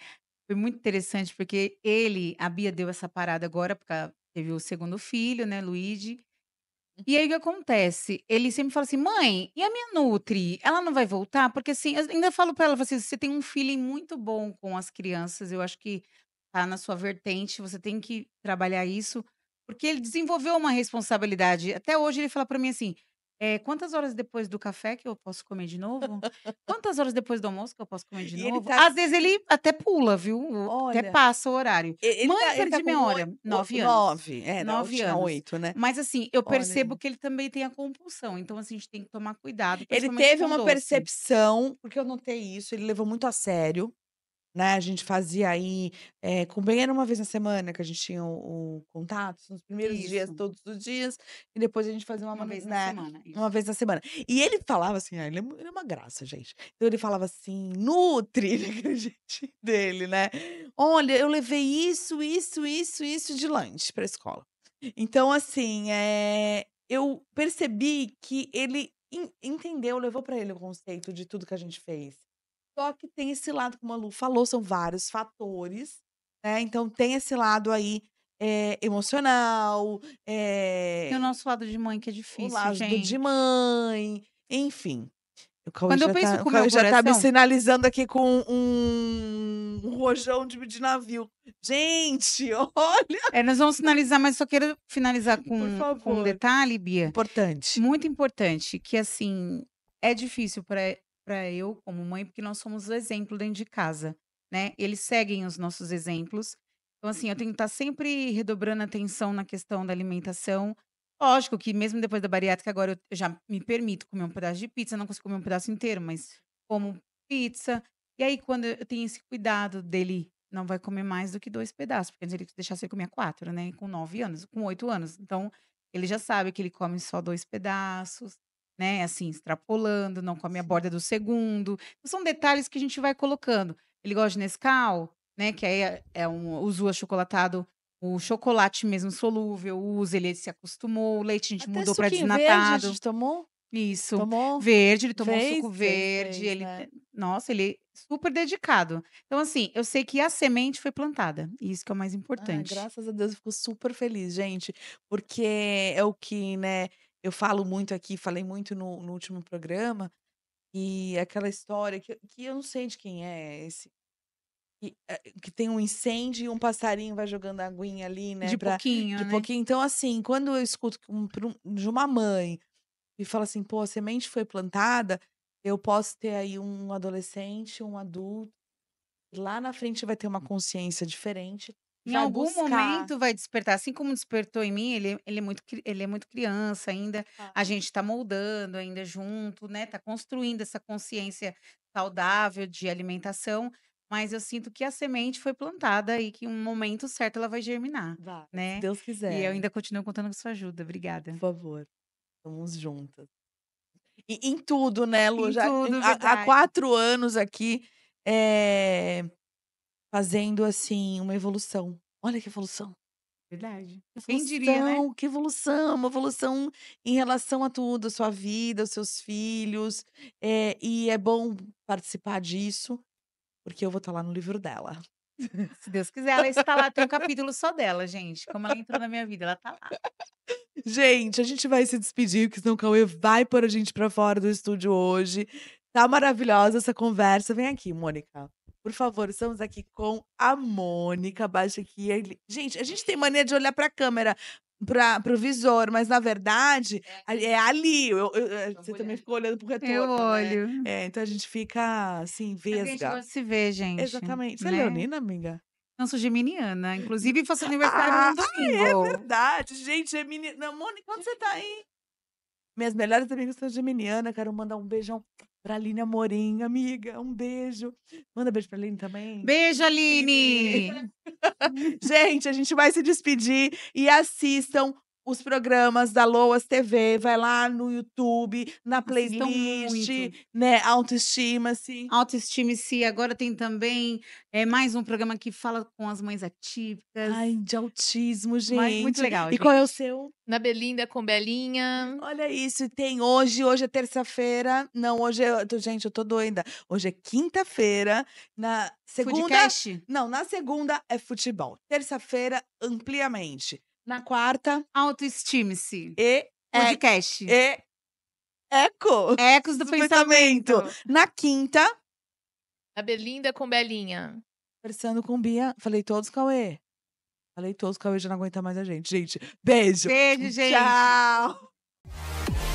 [SPEAKER 2] Foi muito interessante, porque ele, a Bia deu essa parada agora, porque teve o segundo filho, né, Luigi. E uhum. aí o que acontece? Ele sempre fala assim: mãe, e a minha Nutri? Ela não vai voltar? Porque assim, eu ainda falo para ela assim: você tem um feeling muito bom com as crianças, eu acho que tá na sua vertente, você tem que trabalhar isso, porque ele desenvolveu uma responsabilidade. Até hoje ele fala para mim assim: é, quantas horas depois do café que eu posso comer de novo? Quantas horas depois do almoço que eu posso comer de e novo? Tá... Às vezes ele até pula, viu? Olha, até passa o horário. Mãe, tá, tá perdi tá hora. Nove anos. Nove, é, nove anos. oito, né? Mas assim, eu percebo Olha. que ele também tem a compulsão. Então, assim, a gente tem que tomar cuidado. Ele teve uma doce.
[SPEAKER 1] percepção, porque eu notei isso, ele levou muito a sério né? A gente fazia aí, é, com bem era uma vez na semana que a gente tinha o, o contato, nos primeiros isso. dias, todos os dias, e depois a gente fazia uma, uma vez na né? semana. Isso. Uma vez na semana. E ele falava assim, ah, ele, é, é uma graça, gente. Então ele falava assim, nutre, gente dele, né? Olha, eu levei isso, isso, isso, isso de lanche para a escola. Então, assim, é, eu percebi que ele entendeu, levou para ele o conceito de tudo que a gente fez. Só que tem esse lado, como a Lu falou, são vários fatores, né? Então tem esse lado aí é, emocional.
[SPEAKER 2] É... o eh, nosso lado de mãe que é difícil. O lado gente. de mãe,
[SPEAKER 1] enfim. O Cauê Quando eu penso tá, com o Cauê já coração... tá me sinalizando aqui com um,
[SPEAKER 2] um rojão de, de, navio. Gente, olha! É, nós vamos sinalizar, mas só quero finalizar com, com um detalhe, Bia. Importante. Muito importante, que assim, é difícil para para eu, como mãe, porque nós somos o exemplo dentro de casa, né? Eles seguem os nossos exemplos. Então, assim, eu tenho que estar uhum. tá sempre redobrando atenção na questão da alimentação. Lógico que mesmo depois da bariátrica, agora eu já me permito comer um pedaço de pizza, não consigo comer um pedaço inteiro, mas como pizza. E aí, quando eu tenho esse cuidado dele, não vai comer mais do que dois pedaços, porque antes ele deixasse ele comer quatro, né? Com nove anos, com oito anos. Então, ele já sabe que ele come só dois pedaços né? Assim, extrapolando, não come a borda do segundo. Então, são detalhes que a gente vai colocando. Ele gosta de Nescau, né? Que aí é, é um uso achocolatado, o chocolate mesmo solúvel, usa, ele se acostumou, o leite a gente Até mudou para desnatado. Verde a gente tomou? Isso. Tomou? Verde, ele tomou fez, suco verde. Fez, ele, né? Nossa, ele super dedicado. Então, assim, eu sei que a semente foi plantada. isso que é o mais ah, importante. Ah, graças a Deus, eu fico super feliz, gente.
[SPEAKER 1] Porque é o que, né? eu falo muito aqui, falei muito no, no último programa, e é aquela história que, que eu não sei de quem é esse. Que, eh, que tem um incêndio e um passarinho vai jogando aguinha ali, né? De pra, pouquinho. De né? pouquinho. Então, assim, quando eu escuto um, de uma mãe e fala assim, pô, a semente foi plantada, eu posso ter aí um adolescente, um adulto. Lá na frente vai ter uma consciência diferente em vai algum buscar. momento
[SPEAKER 2] vai despertar, assim como despertou em mim, ele, ele, é, muito, ele é muito criança ainda, ah. a gente está moldando ainda junto, né? Está construindo essa consciência saudável de alimentação, mas eu sinto que a semente foi plantada e que em um momento certo ela vai germinar, vai, né? Se Deus quiser. E eu ainda continuo contando com sua ajuda, obrigada. Por favor, estamos juntas. E em tudo,
[SPEAKER 1] né, Lu? Em Já, tudo, há, há quatro anos aqui, é, fazendo assim uma evolução. Olha que evolução.
[SPEAKER 2] Verdade. Evolução, Quem diria, né?
[SPEAKER 1] Que evolução, uma evolução em relação a tudo, a sua vida, os seus filhos. É, e é bom participar disso, porque eu vou estar lá no livro dela. Se Deus quiser, ela está lá.
[SPEAKER 2] Tem um capítulo só dela, gente. Como ela entrou na minha vida, ela está lá.
[SPEAKER 1] Gente, a gente vai se despedir, porque senão o Cauê vai pôr a gente para fora do estúdio hoje. Tá maravilhosa essa conversa. Vem aqui, Mônica. Por favor, estamos aqui com a Mônica. Baixa aqui. Gente, a gente tem mania de olhar para a câmera, para o visor, mas na verdade é, é ali. Eu, eu, eu, eh, você também ficou olhando para o retorno. Eu né? olho.
[SPEAKER 2] Né? É, então a gente fica assim, vesga. É a gente gosta se vê, gente. Exatamente. Você é né? é leonina, amiga? Não, sou geminiana. Inclusive, faço aniversário ah, no é domingo. É verdade,
[SPEAKER 1] gente. Geminiana. Mônica, onde você tá aí? Minhas melhores amigas são geminiana. Quero mandar um beijão Pra Aline Amorim, amiga, um beijo. Manda beijo pra Aline também. Beijo, Aline! gente, a gente vai se despedir e assistam
[SPEAKER 2] os programas da Loas TV, vai lá no YouTube, na playlist, né? Autoestima-se. Assim. Autoestima-se. Agora tem também é, mais um programa que fala com as mães atípicas. Ai, de autismo, gente. Mas muito legal. E gente. qual é o
[SPEAKER 1] seu? Na Belinda com Belinha. Olha isso, tem hoje, hoje é terça-feira. Não, hoje é. Gente, eu tô doida. Hoje é quinta-feira. Na segunda. Foodcast? Não, na segunda é futebol. Terça-feira, ampliamente. Na quarta, autoestime-se. E podcast. E eco. Ecos do, do pensamento. pensamento. Na quinta, a Belinda com Belinha. Conversando com Bia. Falei todos, Cauê. Falei todos, Cauê já não aguenta mais a gente. Gente, beijo. Beijo, gente. Tchau.